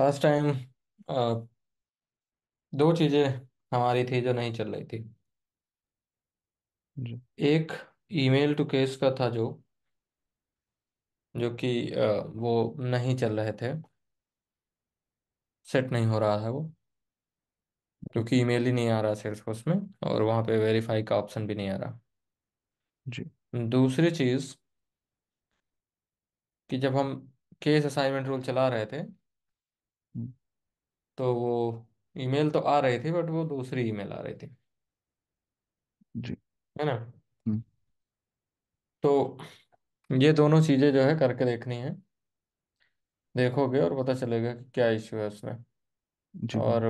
Last time दो चीजें हमारी थी जो नहीं चल रही थी जी एक ईमेल टू केस का था जो जो कि वो नहीं चल रहे थे सेट नहीं हो रहा था वो क्योंकि ईमेल ही नहीं आ रहा सेल्सफोर्स में और वहाँ पे वेरीफाई का ऑप्शन भी नहीं आ रहा जी दूसरी चीज़ कि जब हम केस असाइनमेंट रूल चला रहे थे तो वो ईमेल तो आ रही थी बट वो दूसरी ईमेल आ रही थी जी है ना हम्म। तो ये दोनों चीज़ें जो है करके देखनी है देखोगे और पता चलेगा कि क्या इश्यू है उसमें जी और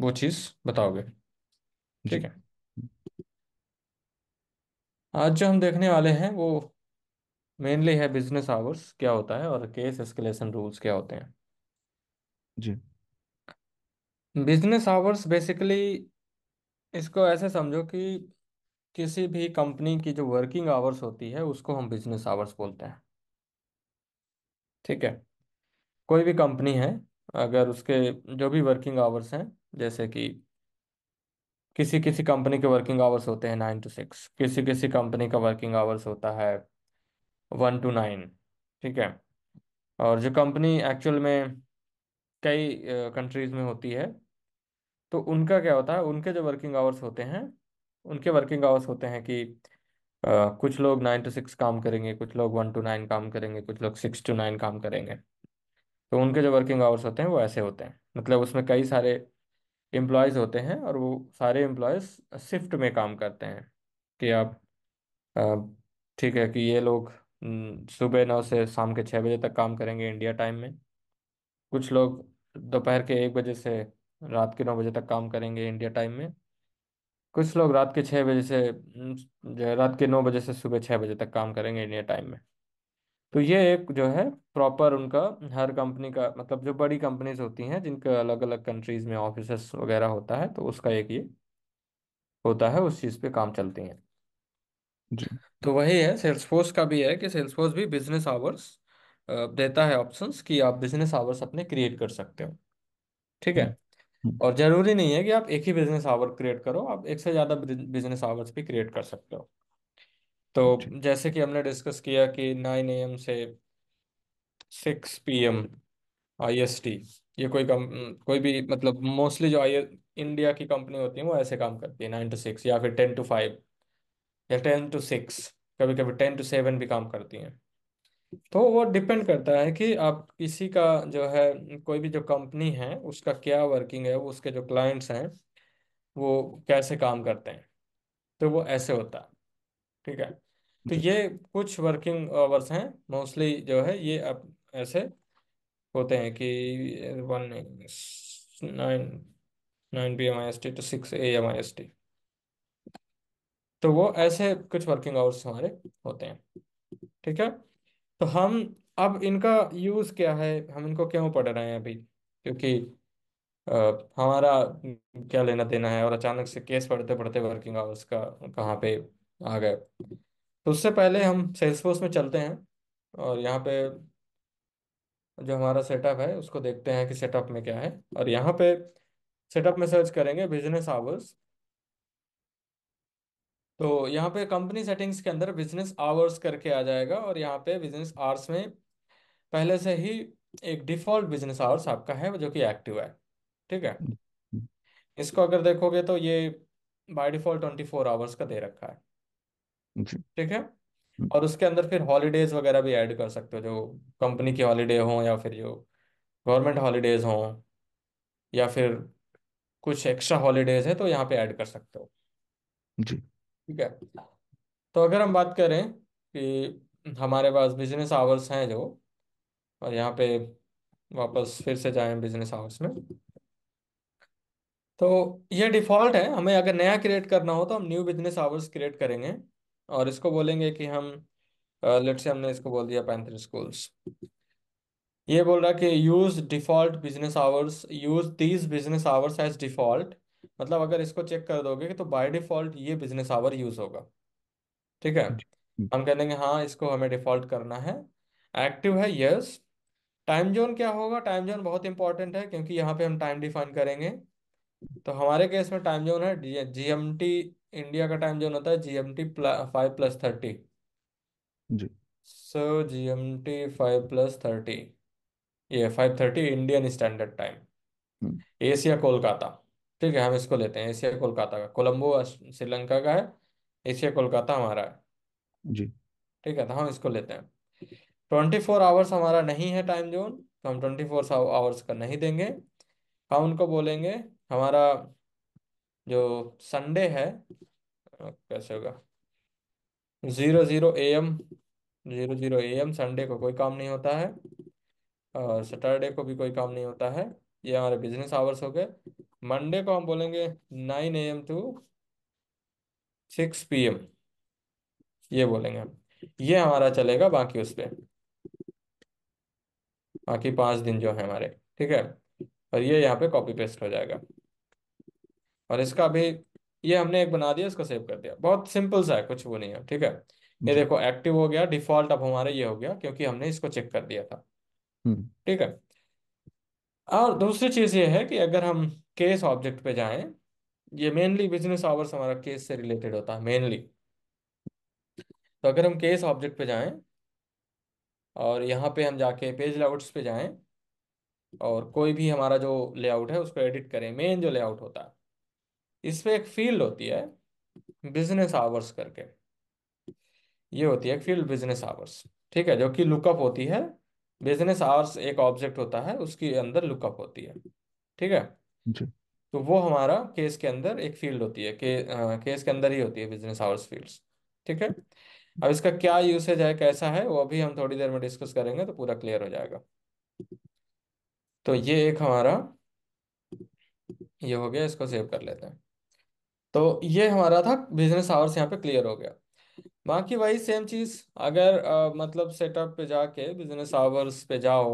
वो चीज़ बताओगे जी ठीक है आज जो हम देखने वाले हैं वो मेनली है बिजनेस आवर्स क्या होता है और केस एस्केलेशन रूल्स क्या होते हैं जी बिजनेस आवर्स बेसिकली इसको ऐसे समझो कि किसी भी कंपनी की जो वर्किंग आवर्स होती है उसको हम बिजनेस आवर्स बोलते हैं ठीक है कोई भी कंपनी है अगर उसके जो भी वर्किंग आवर्स हैं जैसे कि किसी किसी कंपनी के वर्किंग आवर्स होते हैं नाइन टू सिक्स किसी किसी कंपनी का वर्किंग आवर्स होता है वन टू नाइन ठीक है और जो कंपनी एक्चुअल में कई कंट्रीज में होती है तो उनका क्या होता है उनके जो वर्किंग आवर्स होते हैं उनके वर्किंग आवर्स होते हैं कि आ, कुछ लोग नाइन टू सिक्स काम करेंगे कुछ लोग वन टू नाइन काम करेंगे कुछ लोग सिक्स टू नाइन काम करेंगे तो उनके जो वर्किंग आवर्स होते हैं वो ऐसे होते हैं मतलब उसमें कई सारे एम्प्लॉयज़ होते हैं और वो सारे एम्प्लॉयज़ शिफ्ट में काम करते हैं कि आप ठीक है कि ये लोग सुबह नौ से शाम के छः बजे तक काम करेंगे इंडिया टाइम में कुछ लोग दोपहर के एक बजे से रात के नौ बजे तक काम करेंगे इंडिया टाइम में कुछ लोग रात के छः बजे से जो है रात के नौ बजे से सुबह छः बजे तक काम करेंगे इंडिया टाइम में तो ये एक जो है प्रॉपर उनका हर कंपनी का मतलब जो बड़ी कंपनीज होती हैं जिनका अलग अलग कंट्रीज में ऑफिस वगैरह होता है तो उसका एक ये होता है उस चीज़ पे काम चलती हैं जी तो वही है सेल्सफोर्स का भी है कि सेल्सफोर्स भी बिजनेस आवर्स देता है ऑप्शंस कि आप बिजनेस आवर्स अपने क्रिएट कर सकते हो ठीक है हम्म। और जरूरी नहीं है कि आप एक ही बिजनेस आवर क्रिएट करो आप एक से ज़्यादा बिजनेस आवर्स भी क्रिएट कर सकते हो तो जैसे कि हमने डिस्कस किया कि नाइन ए एम से six P M I S टी ये कोई कम कोई भी मतलब मोस्टली जो आई इंडिया की कंपनी होती है वो ऐसे काम करती है नाइन टू सिक्स या फिर टेन टू फाइव या टेन टू सिक्स कभी कभी टेन टू सेवन भी काम करती हैं तो वो डिपेंड करता है कि आप किसी का जो है कोई भी जो कंपनी है उसका क्या वर्किंग है उसके जो क्लाइंट्स हैं वो कैसे काम करते हैं तो वो ऐसे होता है ठीक है तो ये कुछ वर्किंग आवर्स हैं मोस्टली जो है ये आप ऐसे होते हैं कि one nine nine P M I S T two six A M I S T तो वो ऐसे कुछ वर्किंग आवर्स हमारे होते हैं ठीक है तो हम अब इनका यूज क्या है हम इनको क्यों पढ़ रहे हैं अभी क्योंकि आ, हमारा क्या लेना देना है और अचानक से केस पढ़ते पढ़ते वर्किंग आवर्स का कहाँ पे आ गए तो उससे पहले हम सेल्सफोर्स में चलते हैं और यहाँ पे जो हमारा सेटअप है उसको देखते हैं कि सेटअप में क्या है और यहाँ पे सेटअप में सर्च करेंगे बिजनेस आवर्स तो यहाँ पे कंपनी सेटिंग्स के अंदर बिजनेस आवर्स करके आ जाएगा और यहाँ पे बिजनेस आवर्स में पहले से ही एक डिफॉल्ट बिजनेस आवर्स आपका है जो कि एक्टिव है ठीक है इसको अगर देखोगे तो ये by default twenty four hours का दे रखा है ठीक है हम्म। और उसके अंदर फिर हॉलीडेज वगैरह भी ऐड कर सकते हो जो कंपनी की हॉलीडे हो या फिर जो गवर्नमेंट हॉलीडेज हो या फिर कुछ एक्स्ट्रा हॉलीडेज है तो यहाँ पे ऐड कर सकते हो जी ठीक है तो अगर हम बात करें कि हमारे पास बिजनेस आवर्स हैं जो और यहाँ पे वापस फिर से जाए बिजनेस आवर्स में तो ये डिफॉल्ट है हमें अगर नया क्रिएट करना हो तो हम न्यू बिजनेस आवर्स क्रिएट करेंगे और इसको बोलेंगे कि हम लेट से हमने इसको बोल दिया पैंथर स्कूल्स ये बोल रहा कि use default business hours use these business hours as default मतलब अगर इसको चेक कर दोगे कि तो बाय डिफॉल्ट ये बिजनेस आवर यूज होगा ठीक है हम कह देंगे हाँ इसको हमें डिफॉल्ट करना है एक्टिव है यस टाइम जोन क्या होगा टाइम जोन बहुत इंपॉर्टेंट है क्योंकि यहाँ पे हम टाइम डिफाइन करेंगे तो हमारे केस में टाइम जोन है जीएमटी इंडिया का टाइम जोन होता है GMT five plus thirty so GMT five plus thirty ये five thirty Indian standard time Asia Kolkata ठीक है हम इसको लेते हैं एशिया कोलकाता का कोलंबो श्रीलंका का है एशिया कोलकाता हमारा है जी ठीक है तो हम इसको लेते हैं ट्वेंटी फोर आवर्स हमारा नहीं है टाइम जोन तो हम ट्वेंटी फोर आवर्स का नहीं देंगे हम उनको बोलेंगे हमारा जो संडे है कैसे होगा zero zero A M zero zero A M Sunday को कोई काम नहीं होता है और सैटरडे को भी कोई काम नहीं होता है ये हमारे बिजनेस आवर्स हो गए मंडे को हम बोलेंगे नाइन ए M two six P M ये बोलेंगे हम ये हमारा चलेगा बाकी उस पर बाकी पांच दिन जो है हमारे ठीक है और ये यहाँ पे कॉपी पेस्ट हो जाएगा और इसका भी ये हमने एक बना दिया इसको सेव कर दिया बहुत सिंपल सा है कुछ वो नहीं है ठीक है ये देखो एक्टिव हो गया डिफॉल्ट अब हमारे ये हो गया क्योंकि हमने इसको चेक कर दिया था हम्म। ठीक है और दूसरी चीज़ ये है कि अगर हम केस ऑब्जेक्ट पे जाएं ये मेनली बिजनेस आवर्स हमारा केस से रिलेटेड होता है मेनली तो अगर हम केस ऑब्जेक्ट पे जाएं और यहाँ पे हम जाके पेज लेआउट्स पे जाएं और कोई भी हमारा जो लेआउट है उसको एडिट करें मेन जो लेआउट होता है इस पर एक फील्ड होती है बिजनेस आवर्स करके ये होती है फील्ड बिजनेस आवर्स ठीक है जो कि लुकअप होती है बिजनेस आवर्स एक ऑब्जेक्ट होता है उसके अंदर लुकअप होती है ठीक है तो वो हमारा केस के अंदर एक फील्ड होती है के, आ, केस के अंदर ही होती है बिजनेस आवर्स फील्ड ठीक है अब इसका क्या यूसेज है कैसा है वो अभी हम थोड़ी देर में डिस्कस करेंगे तो पूरा क्लियर हो जाएगा तो ये एक हमारा ये हो गया इसको सेव कर लेते हैं तो ये हमारा था बिजनेस आवर्स यहाँ पे क्लियर हो गया बाकी वही सेम चीज अगर आ, मतलब सेटअप पे जाके बिजनेस आवर्स पे जाओ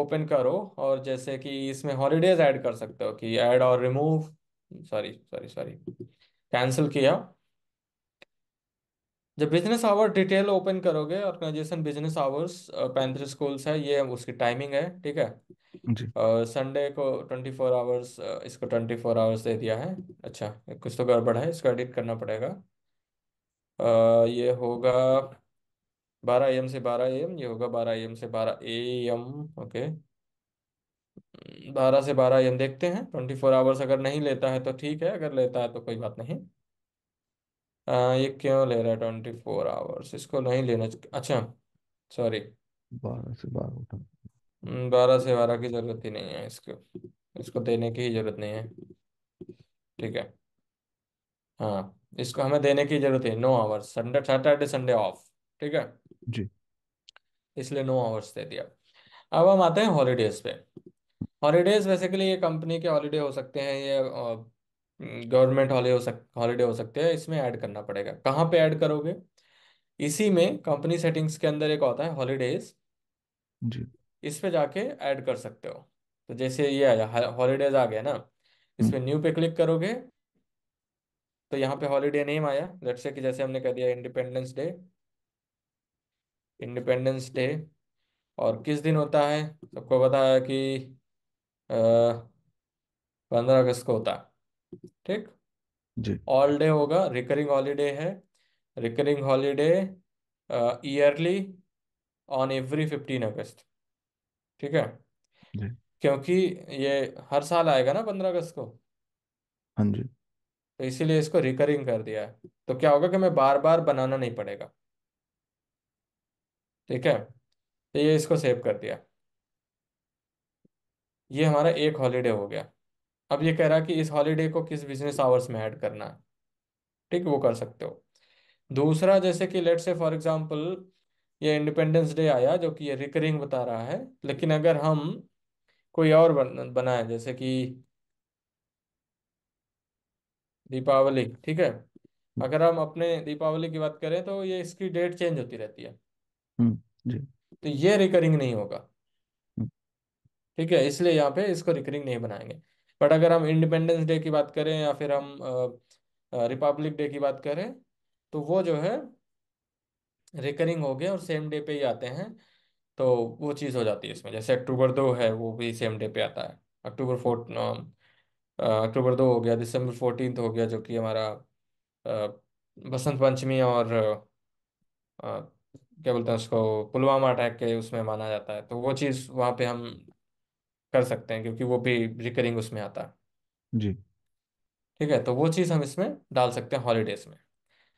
ओपन करो और जैसे कि इसमें हॉलीडेज ऐड कर सकते हो कि ऐड और remove sorry sorry sorry cancel किया जब बिजनेस आवर डिटेल ओपन करोगे organisation business hours panther schools है ये उसकी टाइमिंग है ठीक है और संडे को ट्वेंटी फोर आवर्स इसको ट्वेंटी फोर आवर्स दे दिया है अच्छा कुछ तो गड़बड़ है इसको एडिट करना पड़ेगा ये होगा बारह एम से बारह एम ये होगा बारह एम से बारह एम ओके बारह से बारह एम देखते हैं ट्वेंटी फोर आवर्स अगर नहीं लेता है तो ठीक है अगर लेता है तो कोई बात नहीं आ, ये क्यों ले रहा है ट्वेंटी फोर आवर्स इसको नहीं लेना अच्छा सॉरी बारह से बारह उठा हम्म, बारह से बारह की जरूरत ही नहीं है इसको इसको देने की ही जरूरत नहीं है ठीक है हाँ इसको हमें देने की जरूरत है no hours Sunday Saturday Sunday off ठीक है जी इसलिए नो आवर्स दे दिया अब हम आते हैं हॉलीडेज पे हॉलीडेज बेसिकली ये कंपनी के हॉलीडे हो सकते हैं ये गवर्नमेंट हॉलीडे हो सक हॉलीडे हो सकते हैं इसमें ऐड करना पड़ेगा कहाँ पे ऐड करोगे इसी में कंपनी सेटिंग्स के अंदर एक होता है हॉलीडेज जी इस पे जाके ऐड कर सकते हो तो जैसे ये आया हॉलीडेज आ गया ना इस हम्म। पे न्यू पे क्लिक करोगे तो यहाँ पे हॉलीडे नेम आया लेट से कि जैसे हमने कह दिया इंडिपेंडेंस डे इंडिपेंडेंस डे और किस दिन होता है सबको पता है कि पंद्रह अगस्त को होता है ठीक जी ऑल डे होगा रिकरिंग हॉलीडे है recurring holiday yearly on every fifteen August ठीक है जी क्योंकि ये हर साल आएगा ना पंद्रह अगस्त को हाँ जी तो इसीलिए इसको रिकरिंग कर दिया है तो क्या होगा कि मैं बार बार बनाना नहीं पड़ेगा ठीक है तो ये इसको सेव कर दिया ये हमारा एक हॉलीडे हो गया अब ये कह रहा कि इस हॉलीडे को किस बिजनेस आवर्स में ऐड करना है ठीक वो कर सकते हो दूसरा जैसे कि लेट से फॉर एग्जांपल ये इंडिपेंडेंस डे आया जो कि ये रिकरिंग बता रहा है लेकिन अगर हम कोई और बनाए जैसे कि दीपावली ठीक है अगर हम अपने दीपावली की बात करें तो ये इसकी डेट चेंज होती रहती है हम्म, जी तो ये रिकरिंग नहीं होगा हम्म। ठीक है इसलिए यहाँ पे इसको रिकरिंग नहीं बनाएंगे बट अगर हम इंडिपेंडेंस डे की बात करें या फिर हम रिपब्लिक डे की बात करें तो वो जो है रिकरिंग हो गए और सेम डे पे ही आते हैं तो वो चीज़ हो जाती है इसमें जैसे अक्टूबर दो है वो भी सेम डे पे आता है अक्टूबर फोर्थ अक्टूबर दो हो गया दिसंबर फोर्टीन हो गया जो कि हमारा बसंत पंचमी और क्या बोलते हैं उसको पुलवामा अटैक के उसमें माना जाता है तो वो चीज़ वहाँ पे हम कर सकते हैं क्योंकि वो भी रिकरिंग उसमें आता है जी ठीक है तो वो चीज़ हम इसमें डाल सकते हैं हॉलीडेज में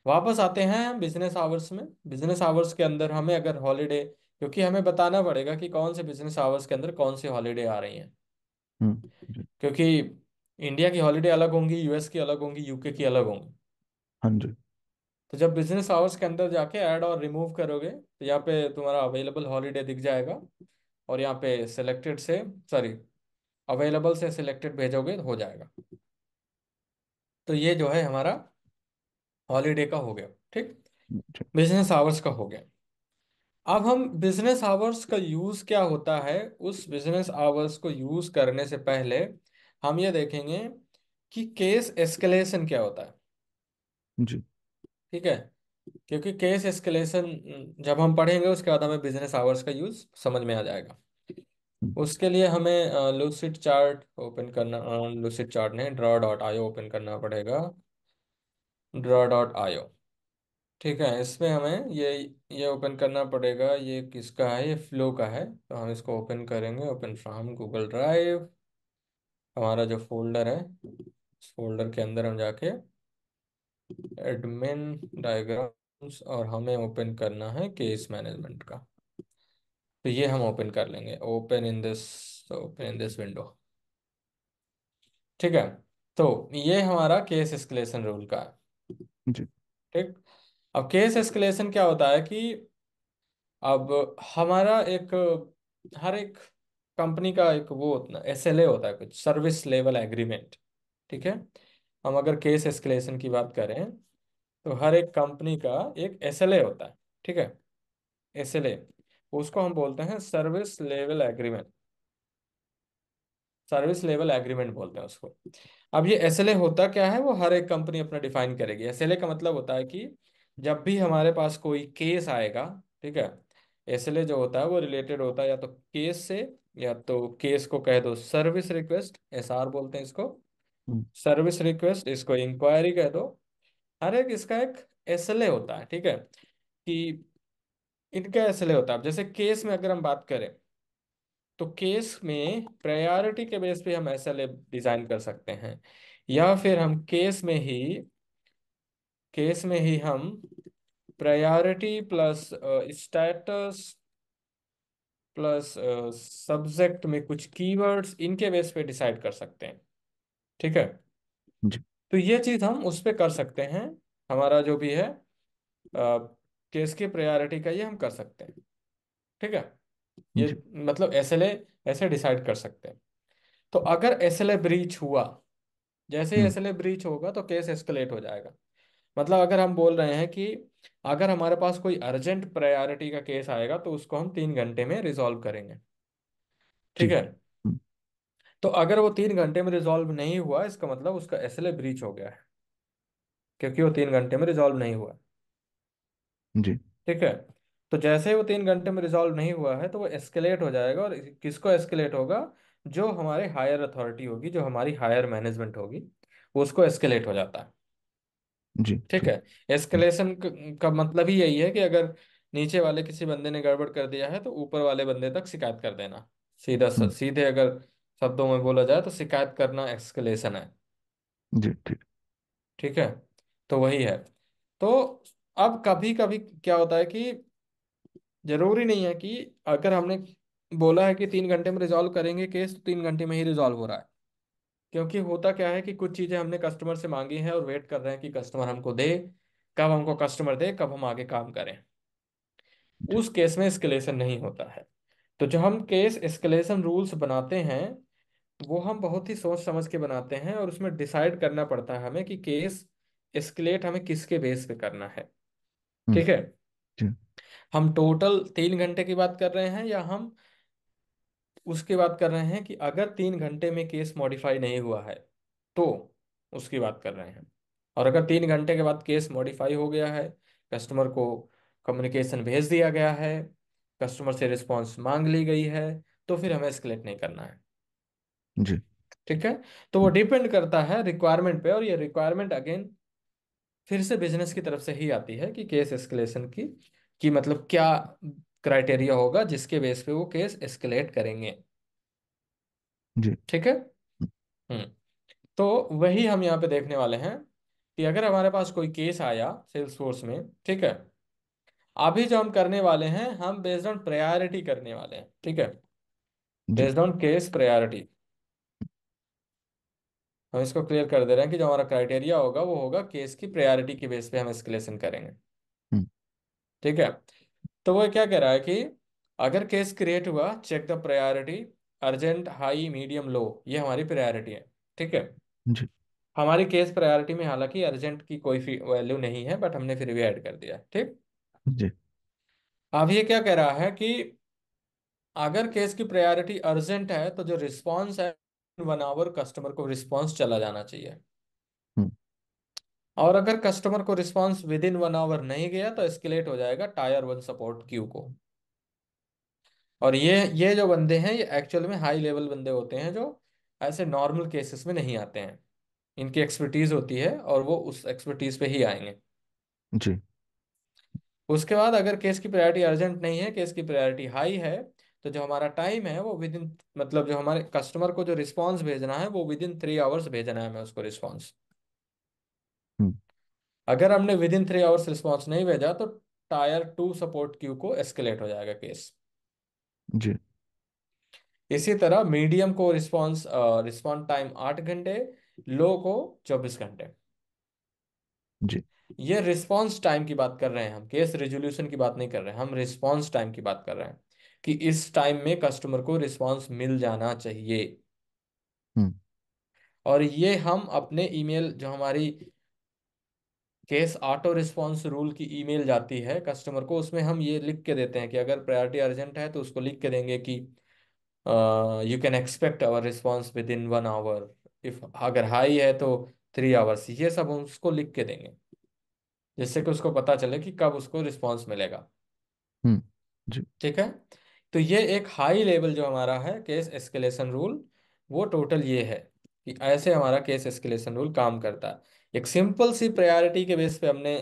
वापस आते हैं हम बिजनेस आवर्स में बिजनेस आवर्स के अंदर हमें अगर हॉलीडे क्योंकि हमें बताना पड़ेगा कि कौन से बिजनेस आवर्स के अंदर कौन सी हॉलीडे आ रही हैं हम्म, क्योंकि इंडिया की हॉलीडे अलग होंगी यूएस की अलग होंगी यूके की अलग होंगी हाँ जी तो जब बिजनेस आवर्स के अंदर जाके ऐड और रिमूव करोगे तो यहाँ पे तुम्हारा अवेलेबल हॉलीडे दिख जाएगा और यहाँ पे सिलेक्टेड से सॉरी अवेलेबल से सिलेक्टेड भेजोगे हो जाएगा तो ये जो है हमारा हॉलीडे का हो गया ठीक बिजनेस अच्छा। आवर्स का हो गया अब हम बिजनेस आवर्स का यूज क्या होता है उस बिजनेस आवर्स को यूज करने से पहले हम ये देखेंगे कि केस एस्केलेशन क्या होता है जी ठीक है क्योंकि केस एस्केलेशन जब हम पढ़ेंगे उसके बाद हमें बिजनेस आवर्स का यूज समझ में आ जाएगा हम्म। उसके लिए हमें लूसिड चार्ट ओपन करना लूसिड चार्ट नहीं ड्रॉ डॉट आयो ओपन करना पड़ेगा ड्रॉ डॉट आयो ठीक है इसमें हमें ये ये ओपन करना पड़ेगा ये किसका है ये फ्लो का है तो हम इसको ओपन करेंगे ओपन फ्रॉम गूगल ड्राइव हमारा जो फोल्डर है इस फोल्डर के अंदर हम जाके एडमिन डायग्राम्स और हमें ओपन करना है केस मैनेजमेंट का तो ये हम ओपन कर लेंगे open in this open in this window ठीक है तो ये हमारा केस एस्केलेशन रूल का है ठीक अब केस एस्केलेशन क्या होता है कि अब हमारा एक हर एक कंपनी का एक वो होता है एस होता है कुछ सर्विस लेवल एग्रीमेंट ठीक है हम अगर केस एस्केलेशन की बात करें तो हर एक कंपनी का एक एस होता है ठीक है एस उसको हम बोलते हैं service level agreement service level agreement बोलते हैं उसको अब ये एस होता क्या है वो हर एक कंपनी अपना डिफाइन करेगी एस का मतलब होता है कि जब भी हमारे पास कोई केस आएगा ठीक है एस जो होता है वो रिलेटेड होता है या तो केस से या तो केस को कह दो सर्विस रिक्वेस्ट एसआर बोलते हैं इसको हम्म। सर्विस रिक्वेस्ट इसको इंक्वायरी कह दो हर एक इसका एक ए होता है ठीक है कि इनका ए होता है जैसे केस में अगर हम बात करें तो केस में प्रायोरिटी के बेस पे हम ए डिजाइन कर सकते हैं या फिर हम केस में ही केस में ही हम priority plus status plus subject में कुछ कीवर्ड्स इनके बेस पे डिसाइड कर सकते हैं ठीक है तो ये चीज हम उस पर कर सकते हैं हमारा जो भी है केस की प्रायोरिटी का ये हम कर सकते हैं ठीक है ये मतलब एस एल ऐसे डिसाइड कर सकते हैं तो अगर एस एल ब्रीच हुआ जैसे ही एस एल ब्रीच होगा तो केस एस्केलेट हो जाएगा मतलब अगर हम बोल रहे हैं कि अगर हमारे पास कोई अर्जेंट प्रायोरिटी का केस आएगा तो उसको हम तीन घंटे में रिजॉल्व करेंगे ठीक है तो अगर वो तीन घंटे में रिजॉल्व नहीं हुआ इसका मतलब उसका एस एल ब्रीच हो गया है क्योंकि वो तीन घंटे में रिजोल्व नहीं हुआ जी ठीक है तो जैसे ही वो तीन घंटे में रिजॉल्व नहीं हुआ है तो वो एस्केलेट हो जाएगा और किसको एस्केलेट होगा जो हमारे हायर अथॉरिटी होगी जो हमारी हायर मैनेजमेंट होगी उसको एस्केलेट हो जाता है जी ठीक है एस्केलेशन का मतलब ही यही है कि अगर नीचे वाले किसी बंदे ने गड़बड़ कर दिया है तो ऊपर वाले बंदे तक शिकायत कर देना सीधा स- हम्म। सीधे अगर शब्दों में बोला जाए तो शिकायत करना एस्केलेशन है जी ठीक ठीक है तो वही है तो अब कभी कभी क्या होता है कि जरूरी नहीं है कि अगर हमने बोला है कि तीन घंटे में रिजॉल्व करेंगे केस तो तीन घंटे में ही रिजॉल्व हो रहा है क्योंकि होता क्या है कि कुछ चीज़ें हमने कस्टमर से मांगी हैं और वेट कर रहे हैं कि कस्टमर हमको दे कब हमको कस्टमर दे कब हम आगे काम करें उस केस में स्केलेशन नहीं होता है तो जो हम केस स्केलेशन रूल्स बनाते हैं वो हम बहुत ही सोच समझ के बनाते हैं और उसमें डिसाइड करना पड़ता है हमें कि केस स्केलेट हमें किसके बेस पे करना है हम्म। ठीक है हम टोटल तीन घंटे की बात कर रहे हैं या हम उसकी बात कर रहे हैं कि अगर तीन घंटे में केस मॉडिफाई नहीं हुआ है तो उसकी बात कर रहे हैं और अगर तीन घंटे के बाद केस मॉडिफाई हो गया है कस्टमर को कम्युनिकेशन भेज दिया गया है कस्टमर से रिस्पॉन्स मांग ली गई है तो फिर हमें एस्केलेट नहीं करना है जी ठीक है तो वो डिपेंड करता है रिक्वायरमेंट पे और ये रिक्वायरमेंट अगेन फिर से बिजनेस की तरफ से ही आती है कि केस एस्केलेशन की कि मतलब क्या क्राइटेरिया होगा जिसके बेस पे वो केस एस्केलेट करेंगे जी ठीक है हम्म। तो वही हम यहाँ पे देखने वाले हैं कि अगर हमारे पास कोई केस आया सेल्स फोर्स में ठीक है अभी जो हम करने वाले हैं हम बेस्ड ऑन प्रायोरिटी करने वाले हैं ठीक है बेस्ड ऑन केस प्रायोरिटी हम इसको क्लियर कर दे रहे हैं कि जो हमारा क्राइटेरिया होगा वो होगा केस की प्रायोरिटी के बेस पे हम एस्केलेशन करेंगे हम्म। ठीक है तो वो क्या कह रहा है कि अगर केस क्रिएट हुआ check the priority urgent high medium low ये हमारी प्रायोरिटी है ठीक है जी हमारी केस प्रायोरिटी में हालांकि अर्जेंट की कोई वैल्यू नहीं है बट हमने फिर भी ऐड कर दिया ठीक जी अब ये क्या कह रहा है कि अगर केस की प्रायोरिटी अर्जेंट है तो जो रिस्पॉन्स है वन आवर कस्टमर को रिस्पॉन्स चला जाना चाहिए और अगर कस्टमर को response within one hour नहीं गया तो एस्केलेट हो जाएगा टायर वन सपोर्ट क्यू को और ये ये जो बंदे हैं ये एक्चुअल में हाई लेवल बंदे होते हैं जो ऐसे नॉर्मल केसेस में नहीं आते हैं इनकी एक्सपर्टीज होती है और वो उस एक्सपर्टीज पे ही आएंगे जी उसके बाद अगर केस की प्रायोरिटी अर्जेंट नहीं है केस की प्रायोरिटी हाई है तो जो हमारा टाइम है वो विद इन मतलब जो हमारे कस्टमर को जो रिस्पांस भेजना है वो विद इन थ्री आवर्स भेजना है हमें उसको रिस्पांस हम्म। अगर हमने within three hours response नहीं भेजा तो टायर टू सपोर्ट क्यू को एस्केलेट हो जाएगा केस जी इसी तरह मीडियम को रिस्पॉन्स रिस्पॉन्स टाइम आठ घंटे लो को चौबीस घंटे जी ये रिस्पॉन्स टाइम की बात कर रहे हैं हम केस रेजोल्यूशन की बात नहीं कर रहे हैं हम रिस्पॉन्स टाइम की बात कर रहे हैं कि इस टाइम में कस्टमर को रिस्पॉन्स मिल जाना चाहिए हम्म। और ये हम अपने ईमेल जो हमारी केस ऑटो रिस्पॉन्स रूल की ईमेल जाती है कस्टमर को उसमें हम ये लिख के देते हैं कि अगर प्रायोरिटी अर्जेंट है तो उसको लिख के देंगे कि you can expect our response within one hour if अगर हाई है तो थ्री आवर्स ये सब हम उसको लिख के देंगे जिससे कि उसको पता चले कि कब उसको रिस्पॉन्स मिलेगा हम्म, ठीक है तो ये एक हाई लेवल जो हमारा है केस एस्केलेशन रूल वो टोटल ये है कि ऐसे हमारा केस एस्केलेशन रूल काम करता है एक सिंपल सी प्रायोरिटी के बेस पे हमने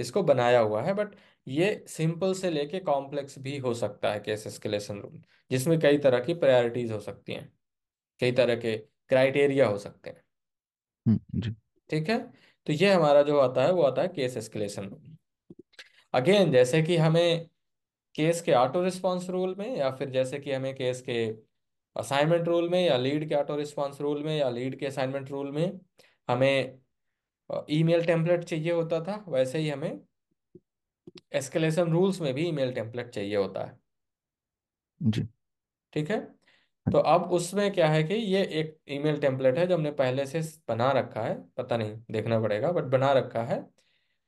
इसको बनाया हुआ है बट ये सिंपल से लेके कॉम्प्लेक्स भी हो सकता है केस एस्केलेशन रूल जिसमें कई तरह की प्रायोरिटीज हो सकती हैं कई तरह के क्राइटेरिया हो सकते हैं हम्म, ठीक है तो ये हमारा जो आता है वो आता है केस एस्केलेशन रूल अगेन जैसे कि हमें केस के ऑटो रिस्पॉन्स रूल में या फिर जैसे कि हमें केस के असाइनमेंट रूल में या लीड के ऑटो रिस्पॉन्स रूल में या लीड के असाइनमेंट रूल में हमें ईमेल टेम्पलेट चाहिए होता था वैसे ही हमें एस्केलेशन रूल्स में भी ईमेल टेम्पलेट चाहिए होता है जी ठीक है हाँ तो अब उसमें क्या है कि ये एक ईमेल टेम्पलेट है जो हमने पहले से बना रखा है पता नहीं देखना पड़ेगा बट बना रखा है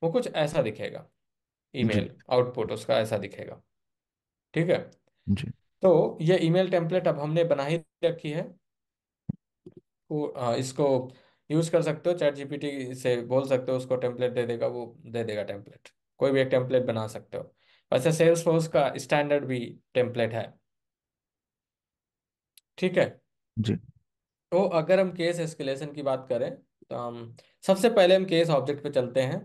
वो कुछ ऐसा दिखेगा ईमेल आउटपुट उसका ऐसा दिखेगा ठीक है जी तो ये ईमेल टेम्पलेट अब हमने बना ही रखी है इसको यूज कर सकते हो चैट जीपीटी से बोल सकते हो उसको टेम्पलेट दे देगा वो दे देगा टेम्पलेट कोई भी एक टेम्पलेट बना सकते हो वैसे सेल्स फोर्स का स्टैंडर्ड भी टेम्पलेट है ठीक है जी तो अगर हम केस एस्केलेशन की बात करें तो हम सबसे पहले हम केस ऑब्जेक्ट पे चलते हैं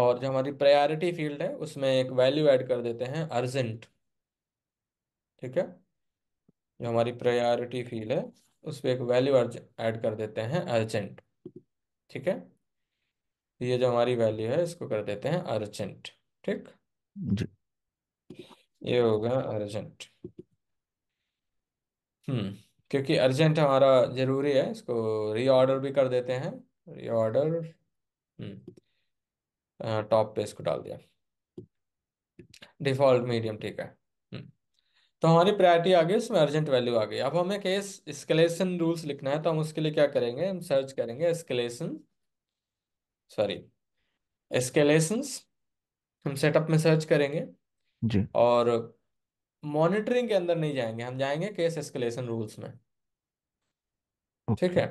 और जो हमारी प्रायोरिटी फील्ड है उसमें एक वैल्यू ऐड कर देते हैं अर्जेंट ठीक है जो हमारी प्रायोरिटी फील्ड है उस पर एक वैल्यू ऐड कर देते हैं अर्जेंट ठीक है ये जो हमारी वैल्यू है इसको कर देते हैं अर्जेंट ठीक ये होगा अर्जेंट हम्म क्योंकि अर्जेंट हमारा जरूरी है इसको रीऑर्डर भी कर देते हैं रीऑर्डर हम्म टॉप पे इसको डाल दिया डिफॉल्ट मीडियम ठीक है तो हमारी प्रायोरिटी आ गई उसमें अर्जेंट वैल्यू आ गई अब हमें केस स्केलेशन रूल्स लिखना है तो हम उसके लिए क्या करेंगे हम सर्च करेंगे स्केलेशन सॉरी स्केलेशन हम सेटअप में सर्च करेंगे जी और मॉनिटरिंग के अंदर नहीं जाएंगे हम जाएंगे केस एस्केलेशन रूल्स में ओके ठीक है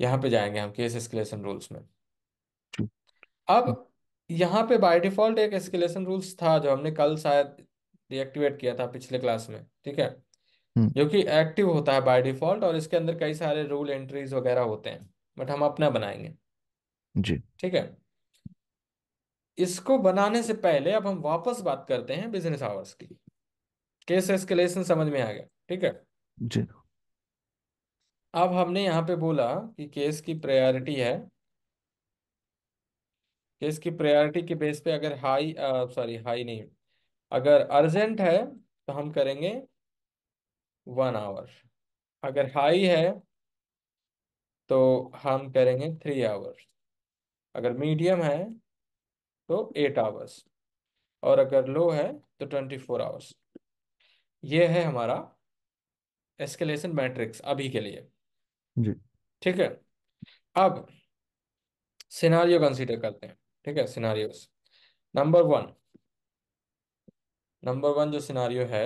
यहाँ पे जाएंगे हम केस एस्केलेशन रूल्स में अब यहाँ पे बाय डिफॉल्ट एक एस्केलेशन रूल्स था जो हमने कल शायद रिएक्टिवेट किया था पिछले क्लास में ठीक है हम्म। जो कि एक्टिव होता है बाय डिफॉल्ट और इसके अंदर कई सारे रूल एंट्रीज वगैरह होते हैं बट हम अपना बनाएंगे जी ठीक है इसको बनाने से पहले अब हम वापस बात करते हैं बिजनेस आवर्स की केस एस्केलेशन समझ में आ गया ठीक है जी अब हमने यहां पे बोला कि केस की प्रायोरिटी है केस की प्रायोरिटी के बेस पे अगर हाई सॉरी हाई नहीं अगर अर्जेंट है तो हम करेंगे वन आवर अगर हाई है तो हम करेंगे थ्री आवर्स अगर मीडियम है तो एट आवर्स और अगर लो है तो ट्वेंटी फोर आवर्स ये है हमारा एस्केलेशन मैट्रिक्स अभी के लिए जी ठीक है अब सिनारियो कंसीडर करते हैं ठीक है scenarios number one number one जो सिनारियो है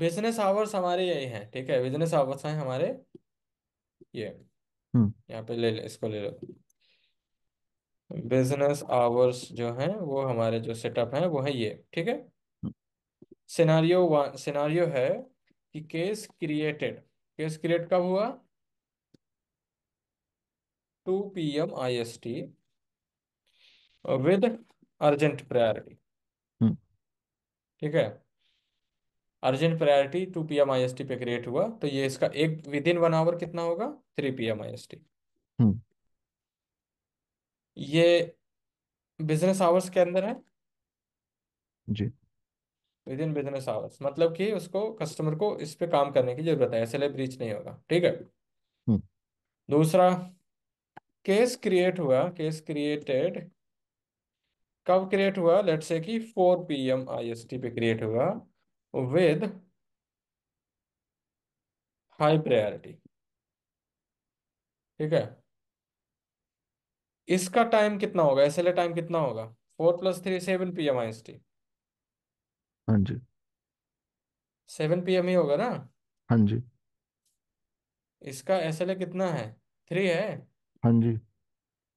बिजनेस आवर्स हमारे यही है ठीक है बिजनेस आवर्स हैं हमारे ये हम्म। यहाँ पे ले ले इसको ले लो बिजनेस आवर्स जो हैं वो हमारे जो सेटअप हैं वो है ये ठीक है सिनारियो वन सिनारियो है कि केस क्रिएटेड केस क्रिएट कब हुआ two P M I S T with urgent priority ठीक है urgent priority two P M I S T पे क्रिएट हुआ तो ये इसका एक विद इन वन आवर कितना होगा three P M I S T हम्म। ये बिजनेस आवर्स के अंदर है जी विद इन बिजनेस आवर्स मतलब कि उसको कस्टमर को इस पे काम करने की जरूरत है एसएलए ब्रीच नहीं होगा ठीक है हम्म। दूसरा केस क्रिएट हुआ केस क्रिएटेड कब क्रिएट हुआ लेट से कि four P M I S T पे क्रिएट हुआ विद हाई प्रायोरिटी ठीक है इसका टाइम कितना होगा एस एल ए टाइम कितना होगा four plus three seven P M I S T हाँ जी सेवन पी एम ही होगा ना हाँ जी इसका एस एल ए कितना है थ्री है हाँ जी